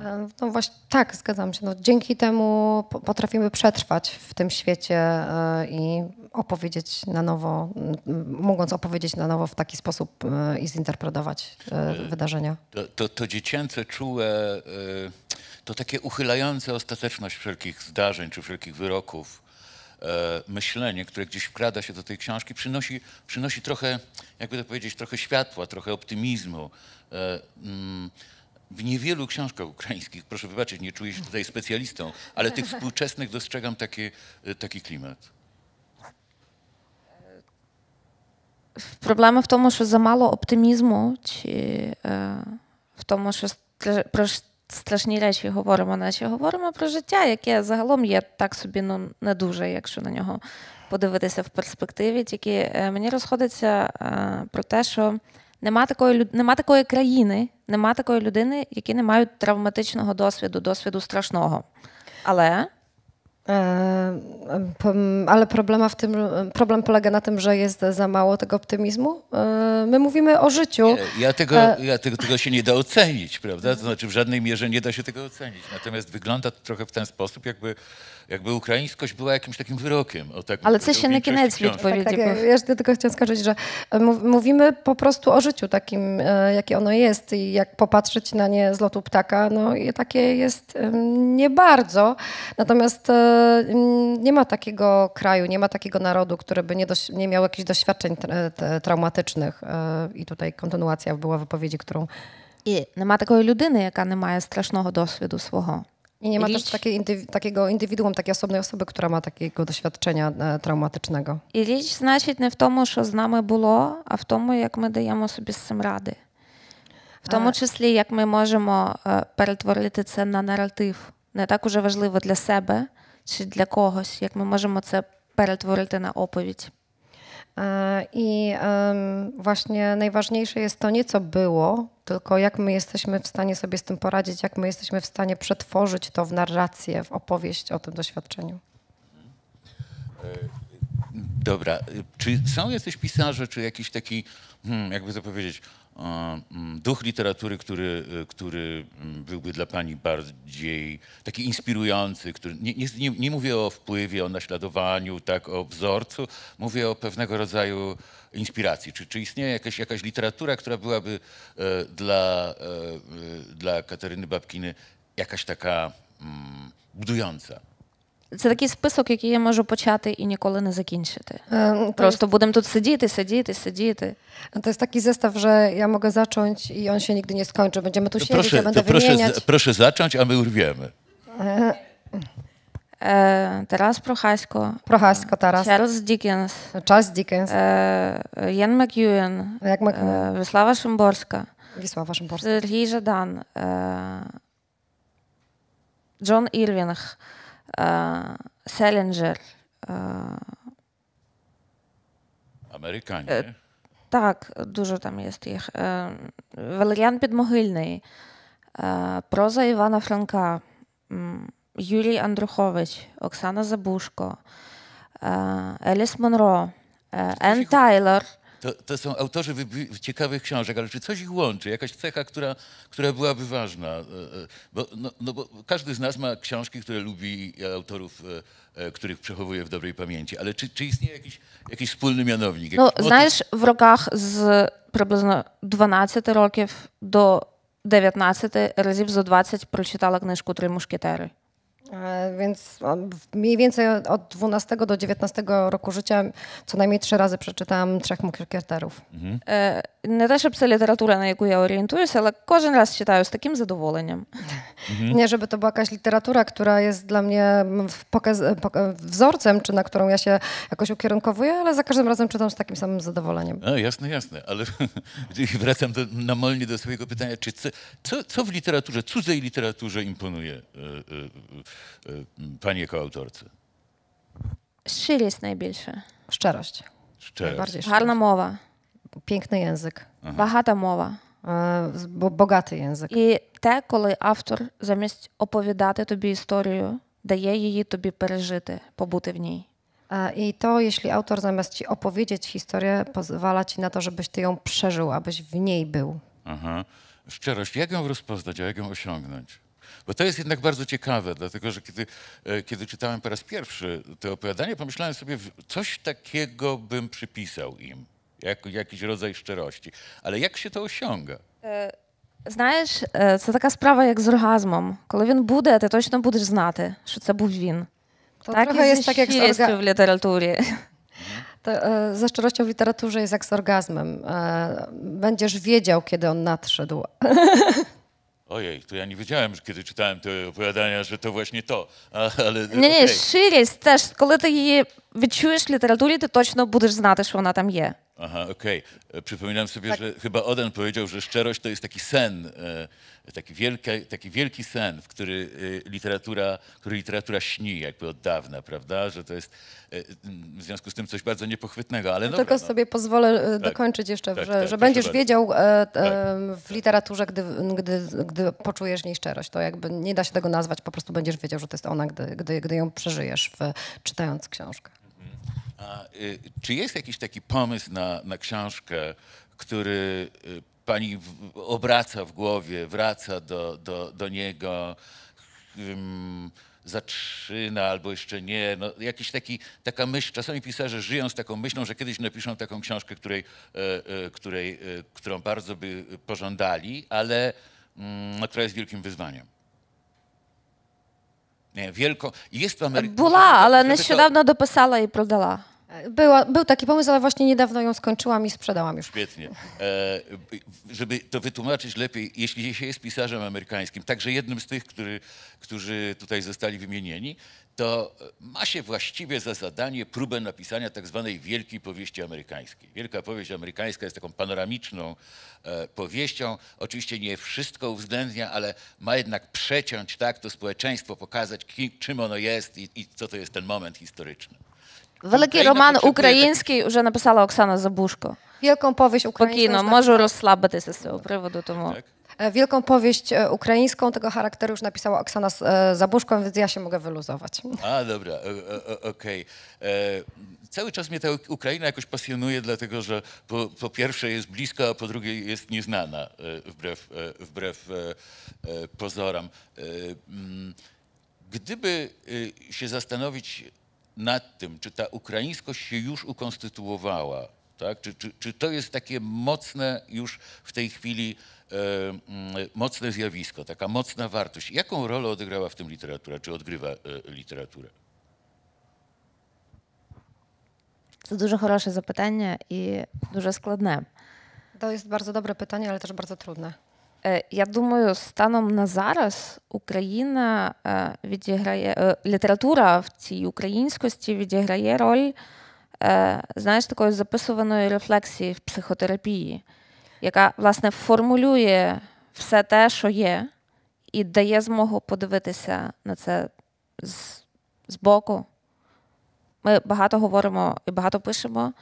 E, no właśnie, tak, zgadzam się. No, dzięki temu potrafimy przetrwać w tym świecie e, i opowiedzieć na nowo, mogąc opowiedzieć na nowo w taki sposób e, i zinterpretować wydarzenia. To, to, to dziecięce, czułe, to takie uchylające ostateczność wszelkich zdarzeń czy wszelkich wyroków myślenie, które gdzieś wkrada się do tej książki, przynosi, przynosi trochę, jakby to powiedzieć, trochę światła, trochę optymizmu. Mm, w niewielu książkach ukraińskich, proszę wybaczyć, nie czuję się tutaj specjalistą, ale tych współczesnych dostrzegam takie, taki klimat. Проблема в тому, що замало оптимізму, чи е, в тому, що про страшні речі говоримо, наче говоримо про життя, яке загалом є так собі ну, не дуже, якщо на нього подивитися в перспективі. Тільки е, мені розходиться е, про те, що Нема такої нема такої країни, нема такої людини, які не мають травматичного досвіду, досвіду страшного. Але ale problema w tym, problem polega na tym, że jest za mało tego optymizmu. My mówimy o życiu. Ja tego, e- ja tego, tego się nie da ocenić, prawda? To znaczy w żadnej mierze nie da się tego ocenić. Natomiast wygląda to trochę w ten sposób, jakby jakby ukraińskość była jakimś takim wyrokiem. O tak, Ale co się na koniec powiedzieć. Tak, tak, ja, tylko chciałam skończyć, że e, mówimy po prostu o życiu takim, e, jakie ono jest i jak popatrzeć na nie z lotu ptaka, no i takie jest nie bardzo. Natomiast e, nie ma takiego kraju, nie ma takiego narodu, który by nie, nie miał jakichś doświadczeń traumatycznych i tutaj kontynuacja była wypowiedzi, którą I nie ma takiej людини, jaka nie ma strasznego досвіду swojego. I nie ma też takiego indywiduum, takiej osobnej osoby, która ma takiego doświadczenia e, traumatycznego. I liść nie w tym, co znamy było, a w tym, jak my dajemy sobie z tym rady. W tym числі, jak my możemy e, перетворити це на наратив, не так уже важливо для себе чи для когось, як ми можемо це перетворити на E, I właśnie najważniejsze jest to nie co było, tylko jak my jesteśmy w stanie sobie z tym poradzić, jak my jesteśmy w stanie przetworzyć to w narrację, w opowieść o tym doświadczeniu. E, dobra, czy są jacyś pisarze, czy jakiś taki, hmm, jakby to powiedzieć, Mm, duch literatury, który, e, który mm, byłby dla pani bardziej taki inspirujący, który, nie, nie, nie, mówię o wpływie, o naśladowaniu, tak, o wzorcu, mówię o pewnego rodzaju inspiracji. Czy, czy istnieje jakaś, jakaś literatura, która byłaby e, dla, e, e dla Kataryny Babkiny jakaś taka mm, budująca? Це такий список, який я можу почати і ніколи не закінчити. Um, Просто jest... будемо тут сидіти, сидіти, сидіти. To jest taki zestaw, że ja mogę zacząć i on się nigdy nie skończy. Będziemy tu to siedzieć, proszę, ja będę to wymieniać. Proszę, proszę zacząć, a my urwiemy. E, Тарас Прохасько. Прохасько Тарас. Чарльз Дікенс. Чарльз Дікенс. Е, Ян Мак'юен. Як Мак'юен. Вислава Шимборська. Вислава Шимборська. Сергій Жадан. Е, Джон Ільвінг. Е, Е, Селінджер. Е, Американі. Е, так, дуже там є їх. Валеріан Підмогильний. Проза Івана Франка. Юрій Андрухович, Оксана Забушко, Еліс Монро, Енн Тайлор. To, to są autorzy ciekawych książek, ale czy coś ich łączy? Jakaś cecha, która, która byłaby ważna? E, e, bo, no, no bo każdy z nas ma książki, które lubi e, autorów, których przechowuje w dobrej pamięci, ale czy, czy istnieje jakiś, jakiś wspólny mianownik? No, Jakiś... Знаєш, в роках з приблизно 12 років до 19 разів за 20 przeczytała книжку Три E, więc mniej więcej od 12 do 19 roku życia co najmniej trzy razy przeczytałam trzech mukierterów. Mhm. E, nie те, щоб це література, на яку я орієнтуюся, ale każdy raz читаю z takim zadowoleniem. Mhm. Nie, żeby to była jakaś literatura, która jest dla mnie wzorcem, czy na którą ja się jakoś ukierunkowuję, ale za każdym razem czytam z takim samym zadowoleniem. No, jasne, jasne, ale wracam do, namolnie do swojego pytania, czy co, co w literaturze, cudzej literaturze imponuje? Y, y, y, Y, panie koautorce? Szczyl jest najbliższy. Szczerość. Szczerość. Harna mowa. Piękny język. Aha. Bahata mowa. E, bo bogaty język. I te, коли autor zamiast opowiadać tobie historię, daje jej tobie пережити, побути w niej. E, I to, jeśli autor zamiast ci opowiedzieć historię, pozwala ci na to, żebyś ty ją przeżył, abyś w niej był. Aha. Szczerość, jak ją rozpoznać, a jak ją osiągnąć? Bo to jest jednak bardzo ciekawe, dlatego że kiedy, e, kiedy czytałem po raz pierwszy te opowiadania, pomyślałem sobie, coś takiego bym przypisał im, jak, jakiś rodzaj szczerości. Ale jak się to osiąga? Знаєш, це така справа, як з оргазмом. Коли він буде, ти точно будеш знати, що це був він. To tak jest, tak jak z w literaturze. To, e, ze szczerością w literaturze jest jak z orgazmem. E, będziesz wiedział, kiedy on nadszedł. Ojej, to ja nie wiedziałem, że kiedy czytałem te opowiadania, że to właśnie to. ale, nie, okay. nie, шире, też, kiedy ти її Wyczujesz literaturę, to точно будеш знати, що вона там є. Aha, okej. E, przypominam sobie, Tak. że chyba Oden powiedział, że szczerość to jest taki sen, e, taki, taki wielki sen, w który e, literatura, który literatura śni jakby od dawna, prawda? Że to jest w związku z tym coś bardzo niepochwytnego, ale no. Tylko no. sobie pozwolę tak. dokończyć jeszcze, Tak, że, tak, że będziesz bardzo. wiedział tak. w tak. literaturze, gdy, gdy, gdy poczujesz w niej szczerość. To jakby nie da się tego nazwać, po prostu będziesz wiedział, że to jest ona, gdy, gdy, gdy ją przeżyjesz w, czytając książkę. A, y, czy jest jakiś taki pomysł na, na książkę, który y, pani w, obraca w głowie, wraca do, do, do niego, zaczyna albo jeszcze nie? No, jakiś taki, taka myśl, czasami pisarze żyją z taką myślą, że kiedyś napiszą taką książkę, której, y, y, której, y, którą bardzo by pożądali, ale mm, no, która jest wielkim wyzwaniem wielką. Jest to Ameryka. ale nie niedawno dopisała i prodała. Była, był taki pomysł, ale właśnie niedawno ją skończyłam i sprzedałam już. Świetnie. E, żeby to wytłumaczyć lepiej, jeśli się jest pisarzem amerykańskim, także jednym z tych, który, którzy tutaj zostali wymienieni, to ma się właściwie za zadanie próbę napisania tak zwanej wielkiej powieści amerykańskiej. Wielka powieść amerykańska jest taką panoramiczną e, powieścią. Oczywiście nie wszystko uwzględnia, ale ma jednak przeciąć tak to społeczeństwo, pokazać kim, czym ono jest i, i co to jest ten moment historyczny. Wielki roman ukraiński już napisała Oksana Zabuszko. Wielką powieść no, ukraińską. może rozslabity się z tego powodu. Tomu. Tak. E, wielką powieść e, ukraińską tego charakteru już napisała Oksana e, Zabuszko, więc ja się mogę wyluzować. A, dobra, okej. Okay. Cały czas mnie ta Ukraina jakoś pasjonuje, dlatego że po, po, pierwsze jest bliska, a po drugie jest nieznana, wbrew, wbrew pozorom. Gdyby się zastanowić nad tym, czy ta ukraińskość się już ukonstytuowała, tak? czy, czy, czy to jest takie mocne już w tej chwili e, mm, mocne zjawisko, taka mocna wartość. Jaką rolę odegrała w tym literatura, czy odgrywa e, To duże, дуже хороше i duże, дуже To jest bardzo dobre pytanie, ale też bardzo trudne. Е, я думаю, станом на зараз Україна е, відіграє е, література в цій українськості відіграє роль знаєш, такої записуваної рефлексії в психотерапії, яка власне формулює все те, що є, і дає змогу подивитися на це з, з боку. Ми багато говоримо і багато пишемо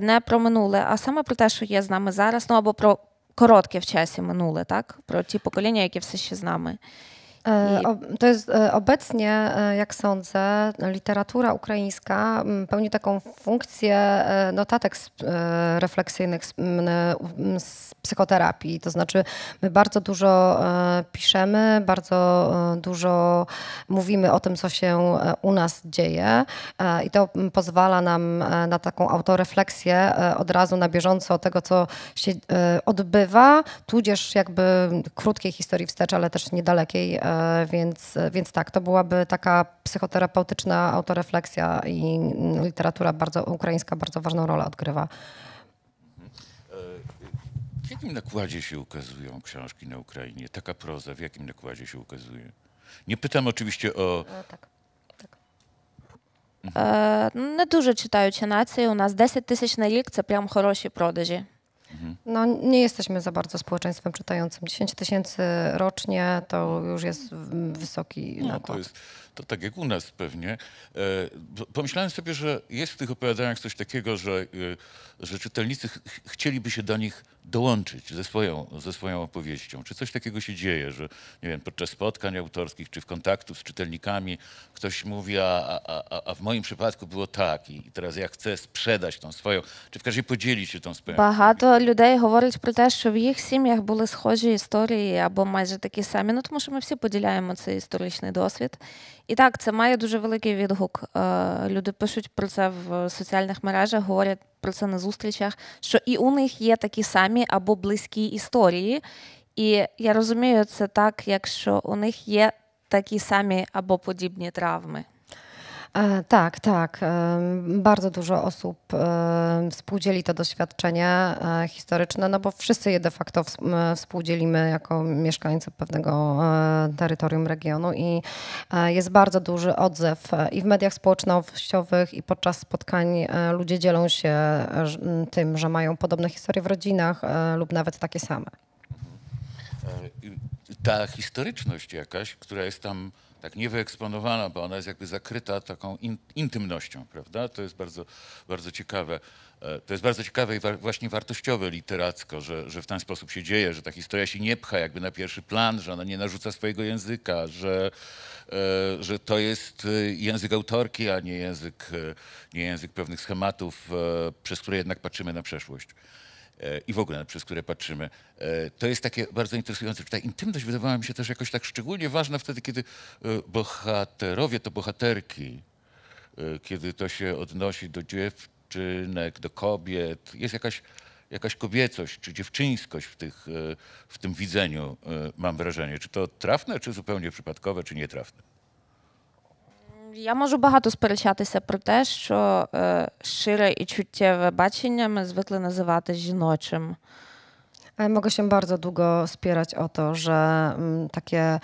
не про минуле, а саме про те, що є з нами зараз, ну або про коротке в часі минуле, так? Про ті покоління, які все ще з нами. E, to jest e, obecnie, e, jak sądzę, literatura ukraińska mm, pełni taką funkcję notatek refleksyjnych z psychoterapii. To znaczy, my bardzo dużo piszemy, bardzo dużo mówimy o tym, co się u nas dzieje, i to pozwala nam na taką autorefleksję od razu na bieżąco tego, co się odbywa, tudzież jakby krótkiej historii wstecz, ale też niedalekiej E, więc, więc tak, to byłaby taka psychoterapeutyczna autorefleksja i literatura bardzo, ukraińska bardzo ważną rolę odgrywa. E, w jakim nakładzie się ukazują książki na Ukrainie? Taka proza, w jakim nakładzie się ukazuje? Nie pytam oczywiście o. E, tak. так. Е, не дуже читають нації. У нас 10 тисяч на рік це прям хороші продажі. No, nie jesteśmy za bardzo społeczeństwem czytającym. 10 tysięcy rocznie to już jest wysoki no, nakład. To jest to tak jak u nas pewnie, e, pomyślałem sobie, że jest w tych opowiadaniach coś takiego, że, e, że czytelnicy ch chcieliby się do nich dołączyć ze swoją, ze swoją opowieścią. Czy coś takiego się dzieje, że nie wiem, podczas spotkań autorskich czy w kontaktu z czytelnikami ktoś mówi, a, a, a w moim przypadku było tak i teraz ja chcę sprzedać tą swoją, czy w każdym razie podzielić się tą swoją. Багато людей говорять про те, що в їх сім'ях були схожі історії або майже такі самі. Ну тому що ми всі поділяємо цей історичний досвід. І так, це має дуже великий відгук. Е, люди пишуть про це в соціальних мережах, говорять про це на зустрічах, що і у них є такі самі або близькі історії. І я розумію це так, якщо у них є такі самі або подібні травми. E, tak, tak. E, bardzo dużo osób e, współdzieli to doświadczenie historyczne, no bo wszyscy je de facto współdzielimy jako mieszkańcy pewnego terytorium regionu i jest bardzo duży odzew i w mediach społecznościowych i podczas spotkań ludzie dzielą się tym, że mają podobne historie w rodzinach lub nawet takie same. Ta historyczność jakaś, która jest tam tak niewyeksponowana, bo ona jest jakby zakryta taką in, intymnością, prawda? To jest bardzo, bardzo ciekawe. E, to jest bardzo ciekawe i wa właśnie wartościowe literacko, że, że w ten sposób się dzieje, że ta historia się nie pcha jakby na pierwszy plan, że ona nie narzuca swojego języka, że, e, że to jest e, język autorki, a nie język, nie język pewnych schematów, przez które jednak patrzymy na przeszłość. E, i w ogóle przez które patrzymy, e, to jest takie bardzo interesujące. Ta intymność wydawała mi się też jakoś tak szczególnie ważna wtedy, kiedy e, bohaterowie to bohaterki, kiedy to się odnosi do dziewczynek, do kobiet. Jest jakaś, jakaś kobiecość czy dziewczyńskość w, tych, w tym widzeniu, mam wrażenie. Czy to trafne, czy zupełnie przypadkowe, czy nietrafne? Я можу багато сперечатися про те, що е, i і чуттєве бачення ми звикли називати жіночим. Mogę się bardzo długo spierać o to, że mm, takie e,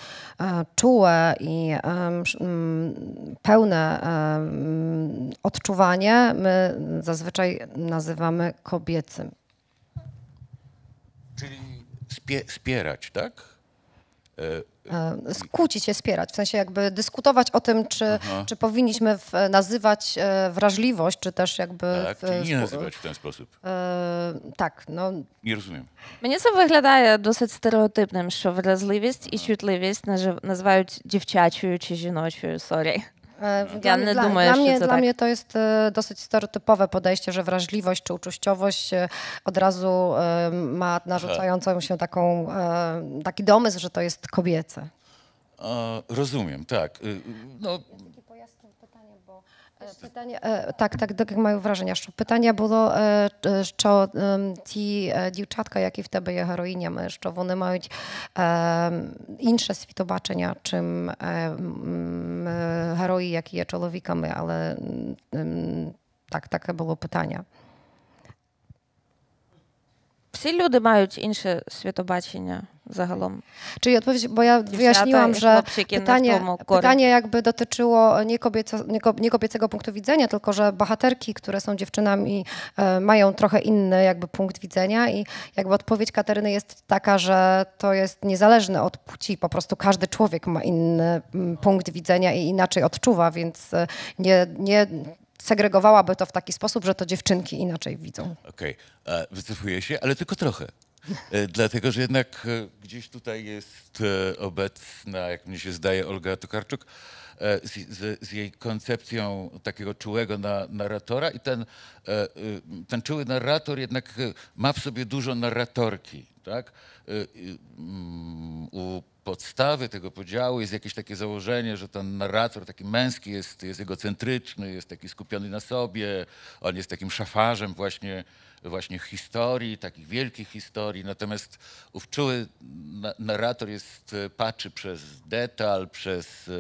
czułe i mm, pełne odczuwanie my zazwyczaj nazywamy kobiecym. Czyli spierać, tak? E, skłócić się, spierać, w sensie jakby dyskutować o tym, czy, czy powinniśmy w, nazywać e, wrażliwość, czy też jakby... Tak, w, czy nie nazywać w ten sposób. E, tak, no... Nie rozumiem. Mnie to wygląda dosyć stereotypnym, że wrażliwość i czutliwość nazywają dziewciacią czy żinocią, sorry. E, dla, ja dla, dla, mnie, dla tak? mnie to jest e, dosyć stereotypowe podejście, że wrażliwość czy uczuściowość e, od razu ma narzucającą się taką, taki domysł, że to jest kobiece. Rozumiem, tak. No. Pytanie, bo E, pytanie, e, tak, tak, tak jak mają wrażenia. Pytanie było, e, czy ci dziewczatka, w tebie je heroinia, czy one mają inne światobaczenia, czym heroi, i je człowiekami, ale mm, tak, takie było pytanie. Всі люди мають інше світобачення zagalom. Czyli odpowiedź, bo ja wyjaśniłam, że pytanie, pytanie jakby dotyczyło nie, kobiecego punktu widzenia, tylko że bohaterki, które są dziewczynami, mają trochę inny jakby punkt widzenia i jakby odpowiedź Kateryny jest taka, że to jest niezależne od płci, po prostu każdy człowiek ma inny mm, punkt widzenia i inaczej odczuwa, więc e, nie, nie segregowałaby to w taki sposób, że to dziewczynki inaczej widzą. Okej, okay. E, wycofuję się, ale tylko trochę. E, dlatego, że jednak e, gdzieś tutaj jest obecna, jak mi się zdaje, Olga Tokarczuk, E, z, z, z jej koncepcją takiego czułego na, narratora i ten, e, y, ten czuły narrator jednak e, ma w sobie dużo narratorki. Tak? Mm, u podstawy tego podziału jest jakieś takie założenie, że ten narrator taki męski jest, jest egocentryczny, jest taki skupiony na sobie, on jest takim szafarzem właśnie właśnie historii, takich wielkich historii, natomiast ów czuły narrator jest, e, patrzy przez detal, przez e,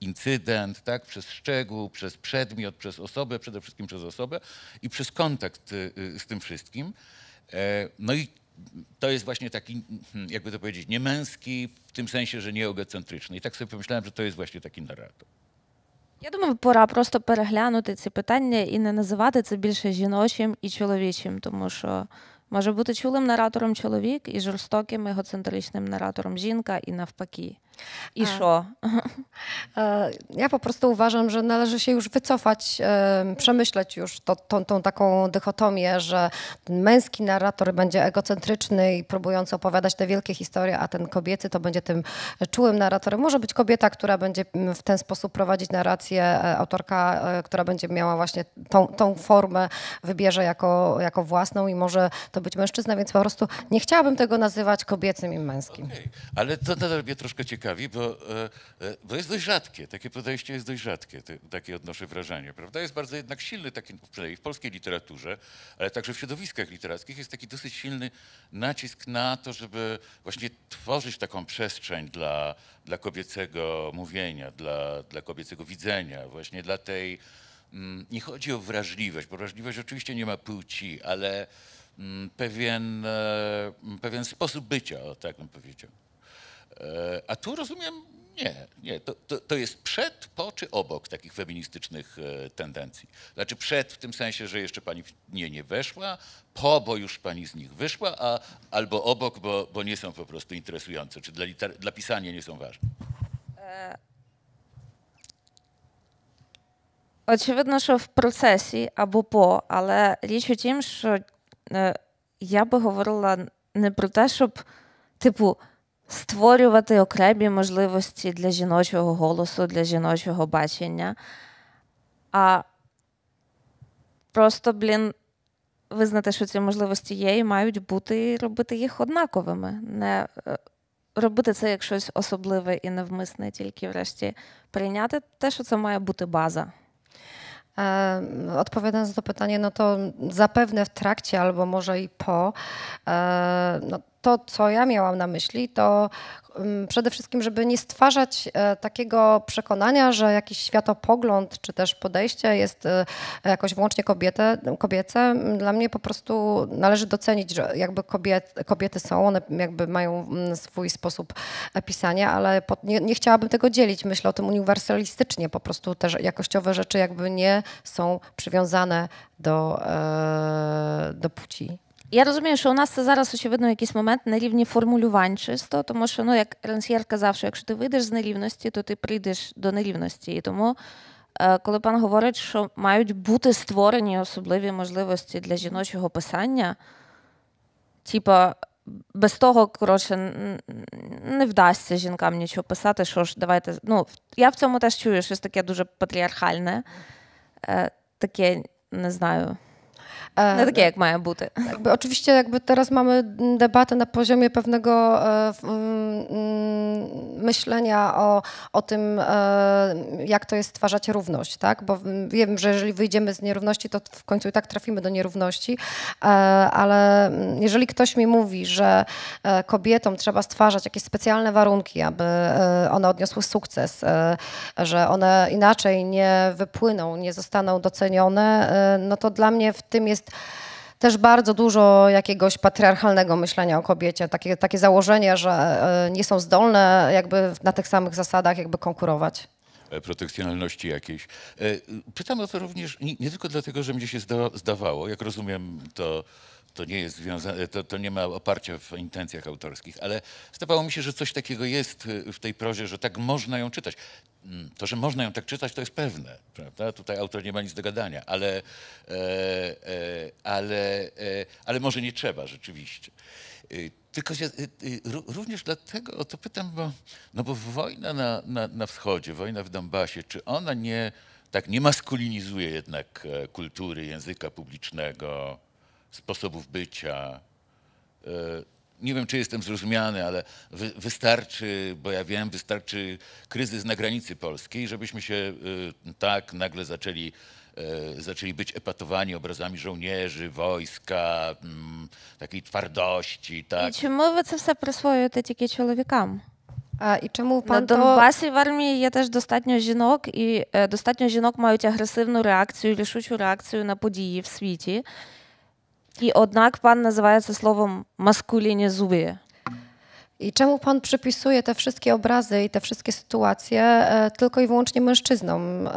incydent, tak? przez szczegół, przez przedmiot, przez osobę, przede wszystkim przez osobę i przez kontakt e, z tym wszystkim. No i to jest właśnie taki, hmm, jakby to powiedzieć, niemęski, w tym sensie, że nie egocentryczny. I tak sobie pomyślałem, że to jest właśnie taki narrator. Я думаю, пора просто переглянути ці питання і не називати це більше жіночим і чоловічим, тому що може бути чулим наратором чоловік і жорстоким егоцентричним наратором жінка, і навпаки. I e, szło. E, ja po prostu uważam, że należy się już wycofać, przemyśleć już to, tą, tą, taką dychotomię, że ten męski narrator będzie egocentryczny i próbujący opowiadać te wielkie historie, a ten kobiecy to będzie tym czułym narratorem. Może być kobieta, która będzie mm, w ten sposób prowadzić narrację, e, autorka, która będzie miała właśnie tą, tą formę, wybierze jako, jako własną i może to być mężczyzna, więc po prostu nie chciałabym tego nazywać kobiecym i męskim. Okay. Ale to, to robię troszkę ciekawe ciekawi, bo, e, e, bo jest dość rzadkie. Takie podejście jest dość rzadkie, takie odnoszę wrażenie, prawda? Jest bardzo jednak silny, taki, przynajmniej w polskiej literaturze, ale także w środowiskach literackich jest taki dosyć silny nacisk na to, żeby właśnie tworzyć taką przestrzeń dla, dla kobiecego mówienia, dla, dla kobiecego widzenia, właśnie dla tej... Mm, nie chodzi o wrażliwość, bo wrażliwość oczywiście nie ma płci, ale mm, pewien, e, mm, pewien sposób bycia, o tak bym powiedział. E, a tu rozumiem, nie, nie. To, to, to, jest przed, po czy obok takich feministycznych e, tendencji. Znaczy przed w tym sensie, że jeszcze pani nie, nie weszła, po, bo już pani z nich wyszła, a, albo obok, bo, bo nie są po prostu interesujące, czy dla, liter, dla pisania nie są ważne. Очевидно, що в процесі або по, але річ у тім, що я би говорила не про те, щоб, типу, створювати окремі можливості для жіночого голосу, для жіночого бачення. А просто, блін, визнати, що ці можливості є, і мають бути і робити їх однаковими. Не е, Робити це як щось особливе і невмисне, тільки врешті прийняти те, що це має бути база. Odpowiadając na to pytanie, no to zapewne w trakcie albo może i po, no, to, co ja miałam na myśli, to mm, przede wszystkim, żeby nie stwarzać e, takiego przekonania, że jakiś światopogląd czy też podejście jest e, jakoś wyłącznie kobietę, kobiece. Dla mnie po prostu należy docenić, że jakby kobiet, kobiety są, one jakby mają mm, swój sposób pisania, ale pod, nie, nie, chciałabym tego dzielić. Myślę o tym uniwersalistycznie, po prostu te jakościowe rzeczy jakby nie są przywiązane do, e, do płci. Я розумію, що у нас це зараз, очевидно, якийсь момент на рівні формулювань чисто, тому що, ну, як Ренсьєр казав, що якщо ти вийдеш з нерівності, то ти прийдеш до нерівності. І тому, е, коли пан говорить, що мають бути створені особливі можливості для жіночого писання, типа. Без того, коротше, не вдасться жінкам нічого писати. Що ж, давайте. Ну, Я в цьому теж чую щось таке дуже патріархальне, е, таке, не знаю. E, no takie tak. jak mają buty. Jakby, oczywiście jakby teraz mamy debatę na poziomie pewnego e, mm, mm, myślenia o, o tym, e, jak to jest stwarzać równość, tak? Bo wiem, że jeżeli wyjdziemy z nierówności, to w końcu i tak trafimy do nierówności, ale mm, jeżeli ktoś mi mówi, że kobietom trzeba stwarzać jakieś specjalne warunki, aby one odniosły sukces, że one inaczej nie wypłyną, nie zostaną docenione, no to dla mnie w tym jest też bardzo dużo jakiegoś patriarchalnego myślenia o kobiecie, takie, takie założenie, że e, nie są zdolne jakby na tych samych zasadach jakby konkurować e, protekcjonalności jakiejś. E, pytam o to również nie, nie tylko dlatego, że mnie się zda, zdawało, jak rozumiem to to nie jest związane, to, to nie ma oparcia w intencjach autorskich, ale zdawało mi się, że coś takiego jest y, w tej prozie, że tak można ją czytać. Mm, to, że można ją tak czytać, to jest pewne, prawda? Tutaj autor nie ma nic do gadania, ale, e, e, ale, e, ale może nie trzeba rzeczywiście. Y, tylko się, y, również dlatego o to pytam, bo, no bo wojna na, na, na wschodzie, wojna w Donbasie, czy ona nie, tak nie maskulinizuje jednak e, kultury, języka publicznego, sposobów bycia. E, nie wiem, czy jestem zrozumiany, ale wystarczy, bo ja wiem, wystarczy kryzys na granicy polskiej, żebyśmy się e, tak nagle zaczęli, e, zaczęli być epatowani obrazami żołnierzy, wojska, mm, takiej twardości. Tak. I czy mowa to wszystko przysłoje te takie człowiekom? A, I czemu pan do Donbasie to... w armii jest też dostatnio żynok i dostatnio żynok mają agresywną reakcję, rzeszucią reakcję na podziwy w świecie. І однак пан називається словом маскулінізує. I czemu pan przypisuje te wszystkie obrazy i te wszystkie sytuacje e, tylko i wyłącznie mężczyznom? E,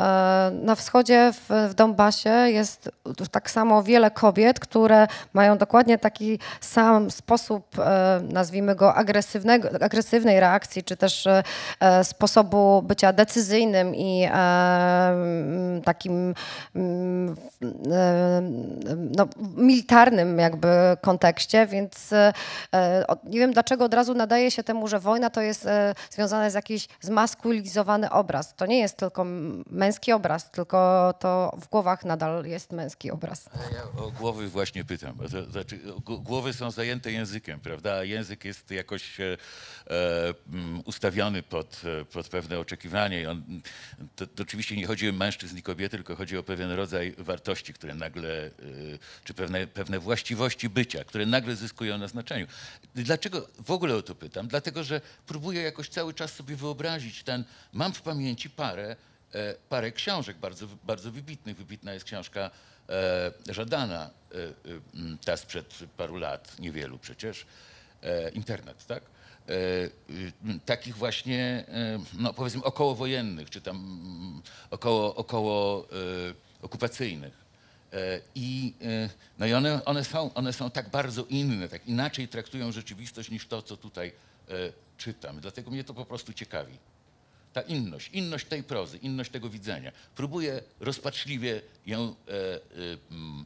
na wschodzie, w, w Donbasie jest tak samo wiele kobiet, które mają dokładnie taki sam sposób, e, nazwijmy go, agresywnego, agresywnej reakcji, czy też sposobu bycia decyzyjnym i takim no, militarnym jakby kontekście, więc nie wiem dlaczego od razu nadal Wydaje się temu, że wojna to jest e, związane z jakiś zmaskulizowany obraz. To nie jest tylko męski obraz, tylko to w głowach nadal jest męski obraz. E, ja o głowy właśnie pytam. To, znaczy, głowy są zajęte językiem, prawda? A język jest jakoś e, e ustawiony pod, pod pewne oczekiwanie. On, to, to, oczywiście nie chodzi o mężczyzn i kobiety, tylko chodzi o pewien rodzaj wartości, które nagle, czy pewne, pewne właściwości bycia, które nagle zyskują na znaczeniu. Dlaczego w ogóle o to pytam? pytam, dlatego że próbuję jakoś cały czas sobie wyobrazić ten. Mam w pamięci parę, e, parę książek bardzo, bardzo wybitnych. Wybitna jest książka e, Żadana, e, ta sprzed paru lat, niewielu przecież. Internet, tak? takich właśnie, no powiedzmy, wojennych, czy tam około, około okupacyjnych. E, I, e, no i one, one, są, one są tak bardzo inne, tak inaczej traktują rzeczywistość niż to, co tutaj e, czytam. Dlatego mnie to po prostu ciekawi. Ta inność, inność tej prozy, inność tego widzenia. Próbuję rozpaczliwie ją mm,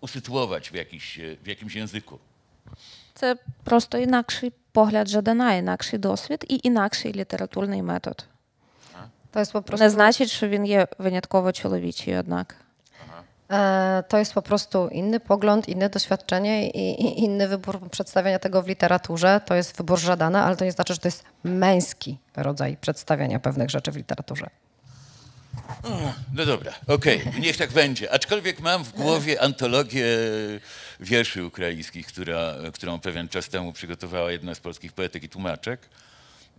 usytuować w, jakiś, w jakimś języku. pogląd, просто inaczej погляд i інакший досвід metod. To jest po prostu. Nie znaczy, że він є винятково чоловічий, jednak. E, to jest po prostu inny pogląd, inne doświadczenie i inny wybór przedstawiania tego w literaturze. To jest wybór Żadana, ale to nie znaczy, że to jest męski rodzaj przedstawiania pewnych rzeczy w literaturze. Mm, no dobra, okej, okay, niech tak będzie. Aczkolwiek mam w głowie antologię wierszy ukraińskich, która, którą pewien czas temu przygotowała jedna z polskich poetek i tłumaczek.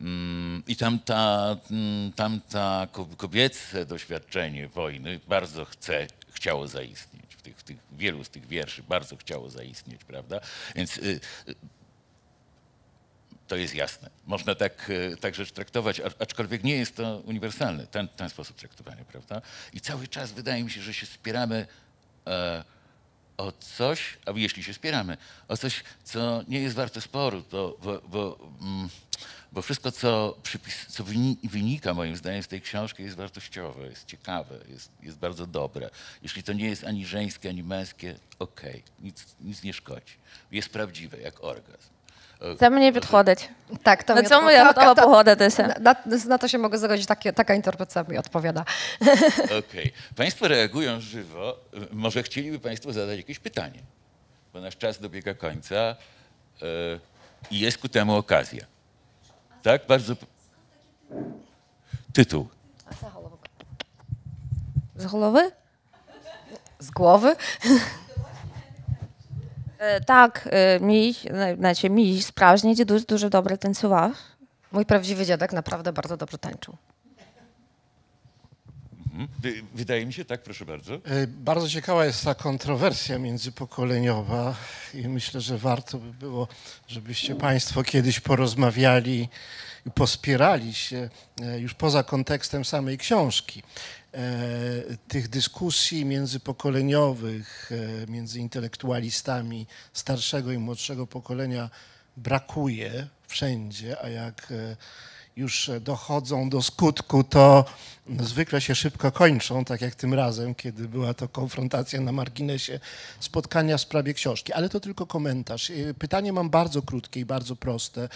Mm, I tam ta, mm, tam ta kobiece doświadczenie wojny bardzo chce chciało zaistnieć, w tych, w tych, wielu z tych wierszy bardzo chciało zaistnieć, prawda? Więc y, y to jest jasne. Można tak, y, tak rzecz traktować, aczkolwiek nie jest to uniwersalne, ten, ten sposób traktowania, prawda? I cały czas wydaje mi się, że się spieramy e, o coś, a jeśli się spieramy, o coś, co nie jest warte sporu, to bo, bo, mm, bo wszystko, co, przypis, co wynika moim zdaniem z tej książki, jest wartościowe, jest ciekawe, jest, jest bardzo dobre. Jeśli to nie jest ani żeńskie, ani męskie, okej, okay, nic, nic nie szkodzi. Jest prawdziwe, jak orgazm. Za e, mnie podchodzić. Tak, to Na no co moja to, pochodzę też. Na, na, to się mogę zgodzić, taka interpretacja mi odpowiada. Okej. Okay. Państwo reagują żywo. E, może chcieliby Państwo zadać jakieś pytanie, bo nasz czas dobiega końca e, i jest ku temu okazja. Tak, bardzo. Tytuł. Z głowy? Z głowy? E, tak, e, miś, znaczy miś, sprawdźnie, gdzie dużo dobrze tańczyła. Mój prawdziwy dziadek naprawdę bardzo dobrze tańczył wydaje mi się tak, proszę bardzo. E, bardzo ciekawa jest ta kontrowersja międzypokoleniowa i myślę, że warto by było, żebyście Państwo kiedyś porozmawiali i pospierali się e, już poza kontekstem samej książki. E, tych dyskusji międzypokoleniowych między intelektualistami starszego i młodszego pokolenia brakuje wszędzie, a jak już dochodzą do skutku, to zwykle się szybko kończą, tak jak tym razem, kiedy była to konfrontacja na marginesie spotkania w sprawie książki. Ale to tylko komentarz. Y, pytanie mam bardzo krótkie i bardzo proste.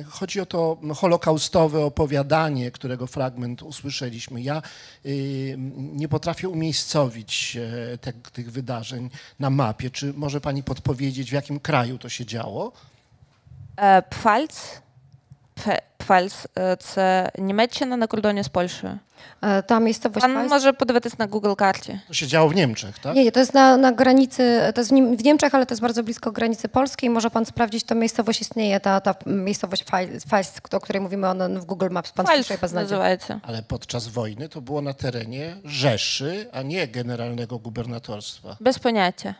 Y, chodzi o to holokaustowe opowiadanie, którego fragment usłyszeliśmy. Ja y, nie potrafię umiejscowić tych wydarzeń na mapie. Czy może pani podpowiedzieć, w jakim kraju to się działo? E, Pfalz, Пфальс це Німеччина на кордоні з Польщею. Ta miejscowość. Pan może podwytys na Google karcie. To się działo w Niemczech, tak? Nie, to jest na, granicy, to jest w Niemczech, ale to jest bardzo blisko granicy polskiej. Może pan sprawdzić, to miejscowość istnieje, ta, ta miejscowość Fals, o której mówimy on w Google Maps. Pan Fals nazywajcie. Ale podczas wojny to było na terenie Rzeszy, a nie generalnego gubernatorstwa. Bez pojęcia.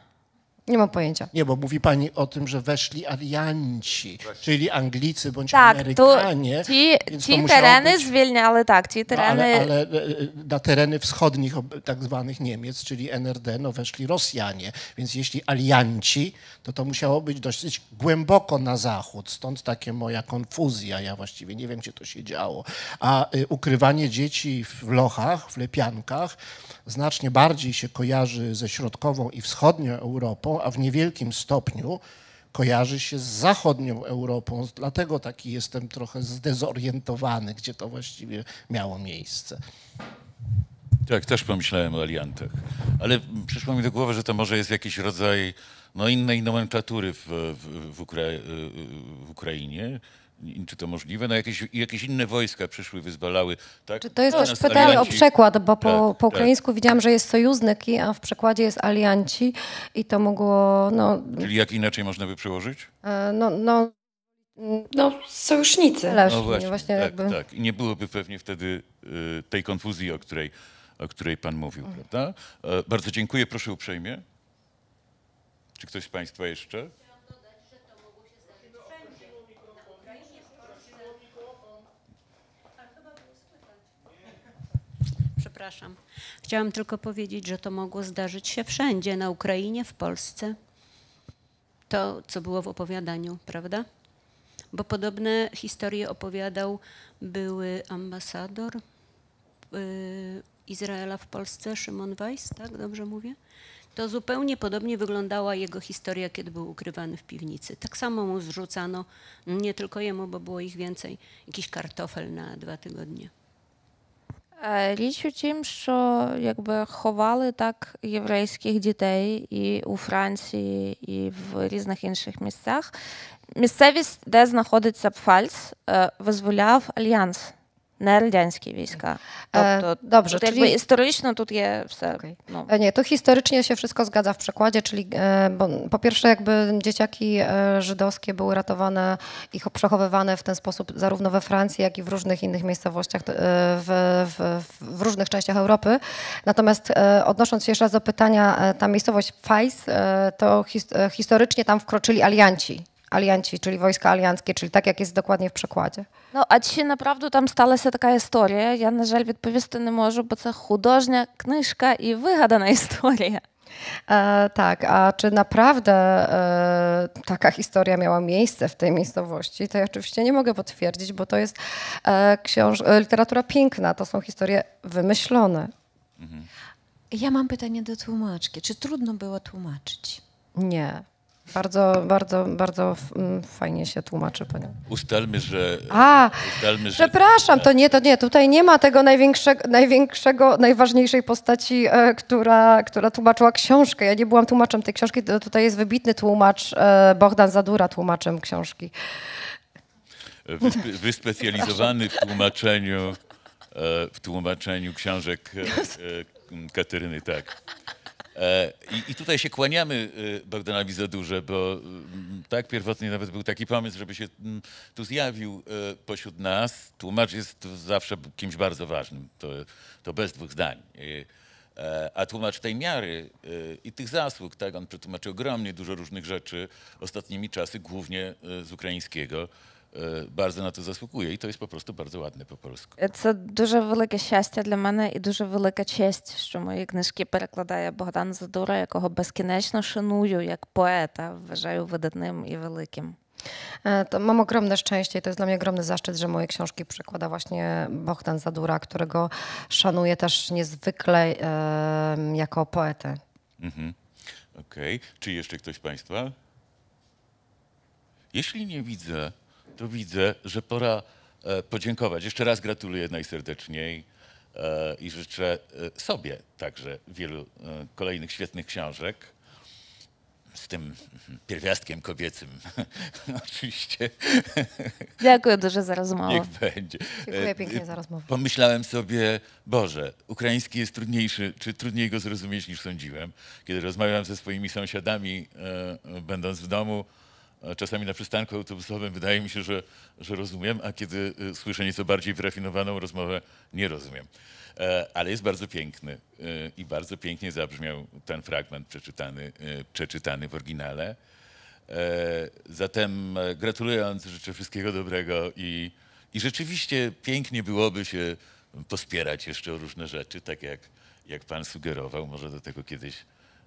Nie mam pojęcia. Nie, bo mówi pani o tym, że weszli alianci, czyli Anglicy bądź tak, Amerykanie. To ci, ci to tereny być... tak, ci tereny... No, ale, ale, e, e, na tereny wschodnich tak zwanych Niemiec, czyli NRD, no weszli Rosjanie. Więc jeśli alianci, to to musiało być dosyć głęboko na zachód. Stąd takie moja konfuzja. Ja właściwie nie wiem, gdzie to się działo. A y, ukrywanie dzieci w lochach, w lepiankach znacznie bardziej się kojarzy ze środkową i wschodnią Europą, a w niewielkim stopniu kojarzy się z zachodnią Europą, dlatego taki jestem trochę zdezorientowany, gdzie to właściwie miało miejsce. Tak, też pomyślałem o aliantach. Ale przyszło mi do głowy, że to może jest jakiś rodzaj no, innej nomenklatury w, w, w, Ukra w Ukrainie czy to możliwe? No jakieś, jakieś inne wojska przyszły, wyzwalały. Tak? Czy to jest też pytanie o przekład, bo po, tak, po tak. ukraińsku tak. widziałam, że jest sojusznyki, a w przekładzie jest alianci i to mogło... No, Czyli jak inaczej można by przełożyć? E, no, no, no sojusznicy. Leżnie, no właśnie, właśnie tak, jakby... tak. I nie byłoby pewnie wtedy y, tej konfuzji, o której, o której pan mówił, mhm. prawda? E, bardzo dziękuję, proszę uprzejmie. Czy ktoś z państwa jeszcze? przepraszam. Chciałam tylko powiedzieć, że to mogło zdarzyć się wszędzie, na Ukrainie, w Polsce. To, co było w opowiadaniu, prawda? Bo podobne historie opowiadał były ambasador y, Izraela w Polsce, Szymon Weiss, tak dobrze mówię? To zupełnie podobnie wyglądała jego historia, kiedy był ukrywany w piwnicy. Tak samo mu zrzucano, nie tylko jemu, bo było ich więcej, jakiś kartofel na dwa tygodnie. Е, річ у тім, що якби ховали так єврейських дітей і у Франції, і в різних інших місцях. Місцевість, де знаходиться Пфальц, е, визволяв альянс. na Radziańskie wojska. E, dobrze, czyli... jakby historyczno tutaj jest... Okay. No. E, nie, to historycznie się wszystko zgadza w przekładzie, czyli e, bo, po pierwsze jakby dzieciaki żydowskie były ratowane i przechowywane w ten sposób zarówno we Francji, jak i w różnych innych miejscowościach, w, w, w różnych częściach Europy. Natomiast odnosząc się jeszcze raz do pytania, ta miejscowość Fajs, to his, historycznie tam wkroczyli alianci, alianci, czyli wojska alianckie, czyli tak, jak jest dokładnie w przekładzie. No, a чи naprawdę tam сталася się taka historia? на жаль, відповісти nie mogę, bo to художня knyżka i wygadana historia. E, tak, a czy naprawdę e, taka historia miała miejsce w tej miejscowości, to ja oczywiście nie mogę potwierdzić, bo to jest e, książ e, literatura piękna, to są historie wymyślone. Mhm. Ja mam pytanie do tłumaczki. Czy trudno było tłumaczyć? Nie. Bardzo, bardzo, bardzo fajnie się tłumaczy panią. Ustalmy, że. A, ustalmy, że... przepraszam, to tak. nie, to nie, tutaj nie ma tego największego, największego najważniejszej postaci, e, która, która tłumaczyła książkę. Ja nie byłam tłumaczem tej książki, tutaj jest wybitny tłumacz, e, Bohdan Zadura, tłumaczem książki. Wyspe wyspecjalizowany w tłumaczeniu, e, w tłumaczeniu książek Kateryny, tak. E, I, I, tutaj się kłaniamy e, Bogdanowi za dużo, bo tak pierwotnie nawet był taki pomysł, żeby się tu zjawił e, pośród nas. Tłumacz jest zawsze kimś bardzo ważnym, to, to bez dwóch zdań. A tłumacz tej miary i tych zasług, tak, on przetłumaczył ogromnie dużo różnych rzeczy ostatnimi czasy, głównie z ukraińskiego. E, bardzo na to zasługuje i to jest po prostu bardzo ładne po polsku. Це duże wielkie szczęście dla mnie i дуже велика честь, że moje książki przekłada Богдан Задура, якого безкінечно шаную як поета. Вважаю видатним і великим. To mam ogromne szczęście i to jest dla mnie ogromny zaszczyt, że moje książki przekłada właśnie Bohdan Zadura, którego szanuję też niezwykle e, jako poetę. Mhm. Okej. Okay. Czy jeszcze ktoś z Państwa? Jeśli nie widzę to widzę, że pora e, podziękować. Jeszcze raz gratuluję najserdeczniej e, i życzę e, sobie także wielu kolejnych świetnych książek z tym pierwiastkiem kobiecym. Oczywiście. Dziękuję dużo za rozmowę. Niech będzie. Dziękuję pięknie za rozmowę. Pomyślałem sobie, Boże, ukraiński jest trudniejszy, czy trudniej go zrozumieć niż sądziłem. Kiedy rozmawiam ze swoimi sąsiadami, będąc w domu, czasami na przystanku autobusowym wydaje mi się, że, że rozumiem, a kiedy y, słyszę nieco bardziej wyrafinowaną rozmowę, nie rozumiem. E, ale jest bardzo piękny y, i bardzo pięknie zabrzmiał ten fragment przeczytany, y, przeczytany w oryginale. E, zatem e, gratulując, życzę wszystkiego dobrego i, i rzeczywiście pięknie byłoby się pospierać jeszcze o różne rzeczy, tak jak, jak pan sugerował. Może do tego kiedyś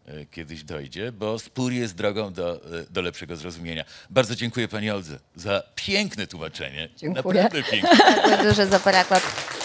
E, kiedyś dojdzie, bo spór jest drogą do, e, do lepszego zrozumienia. Bardzo dziękuję Pani Oldze za piękne tłumaczenie. Dziękuję. Naprawdę piękne. Duży za paraklap.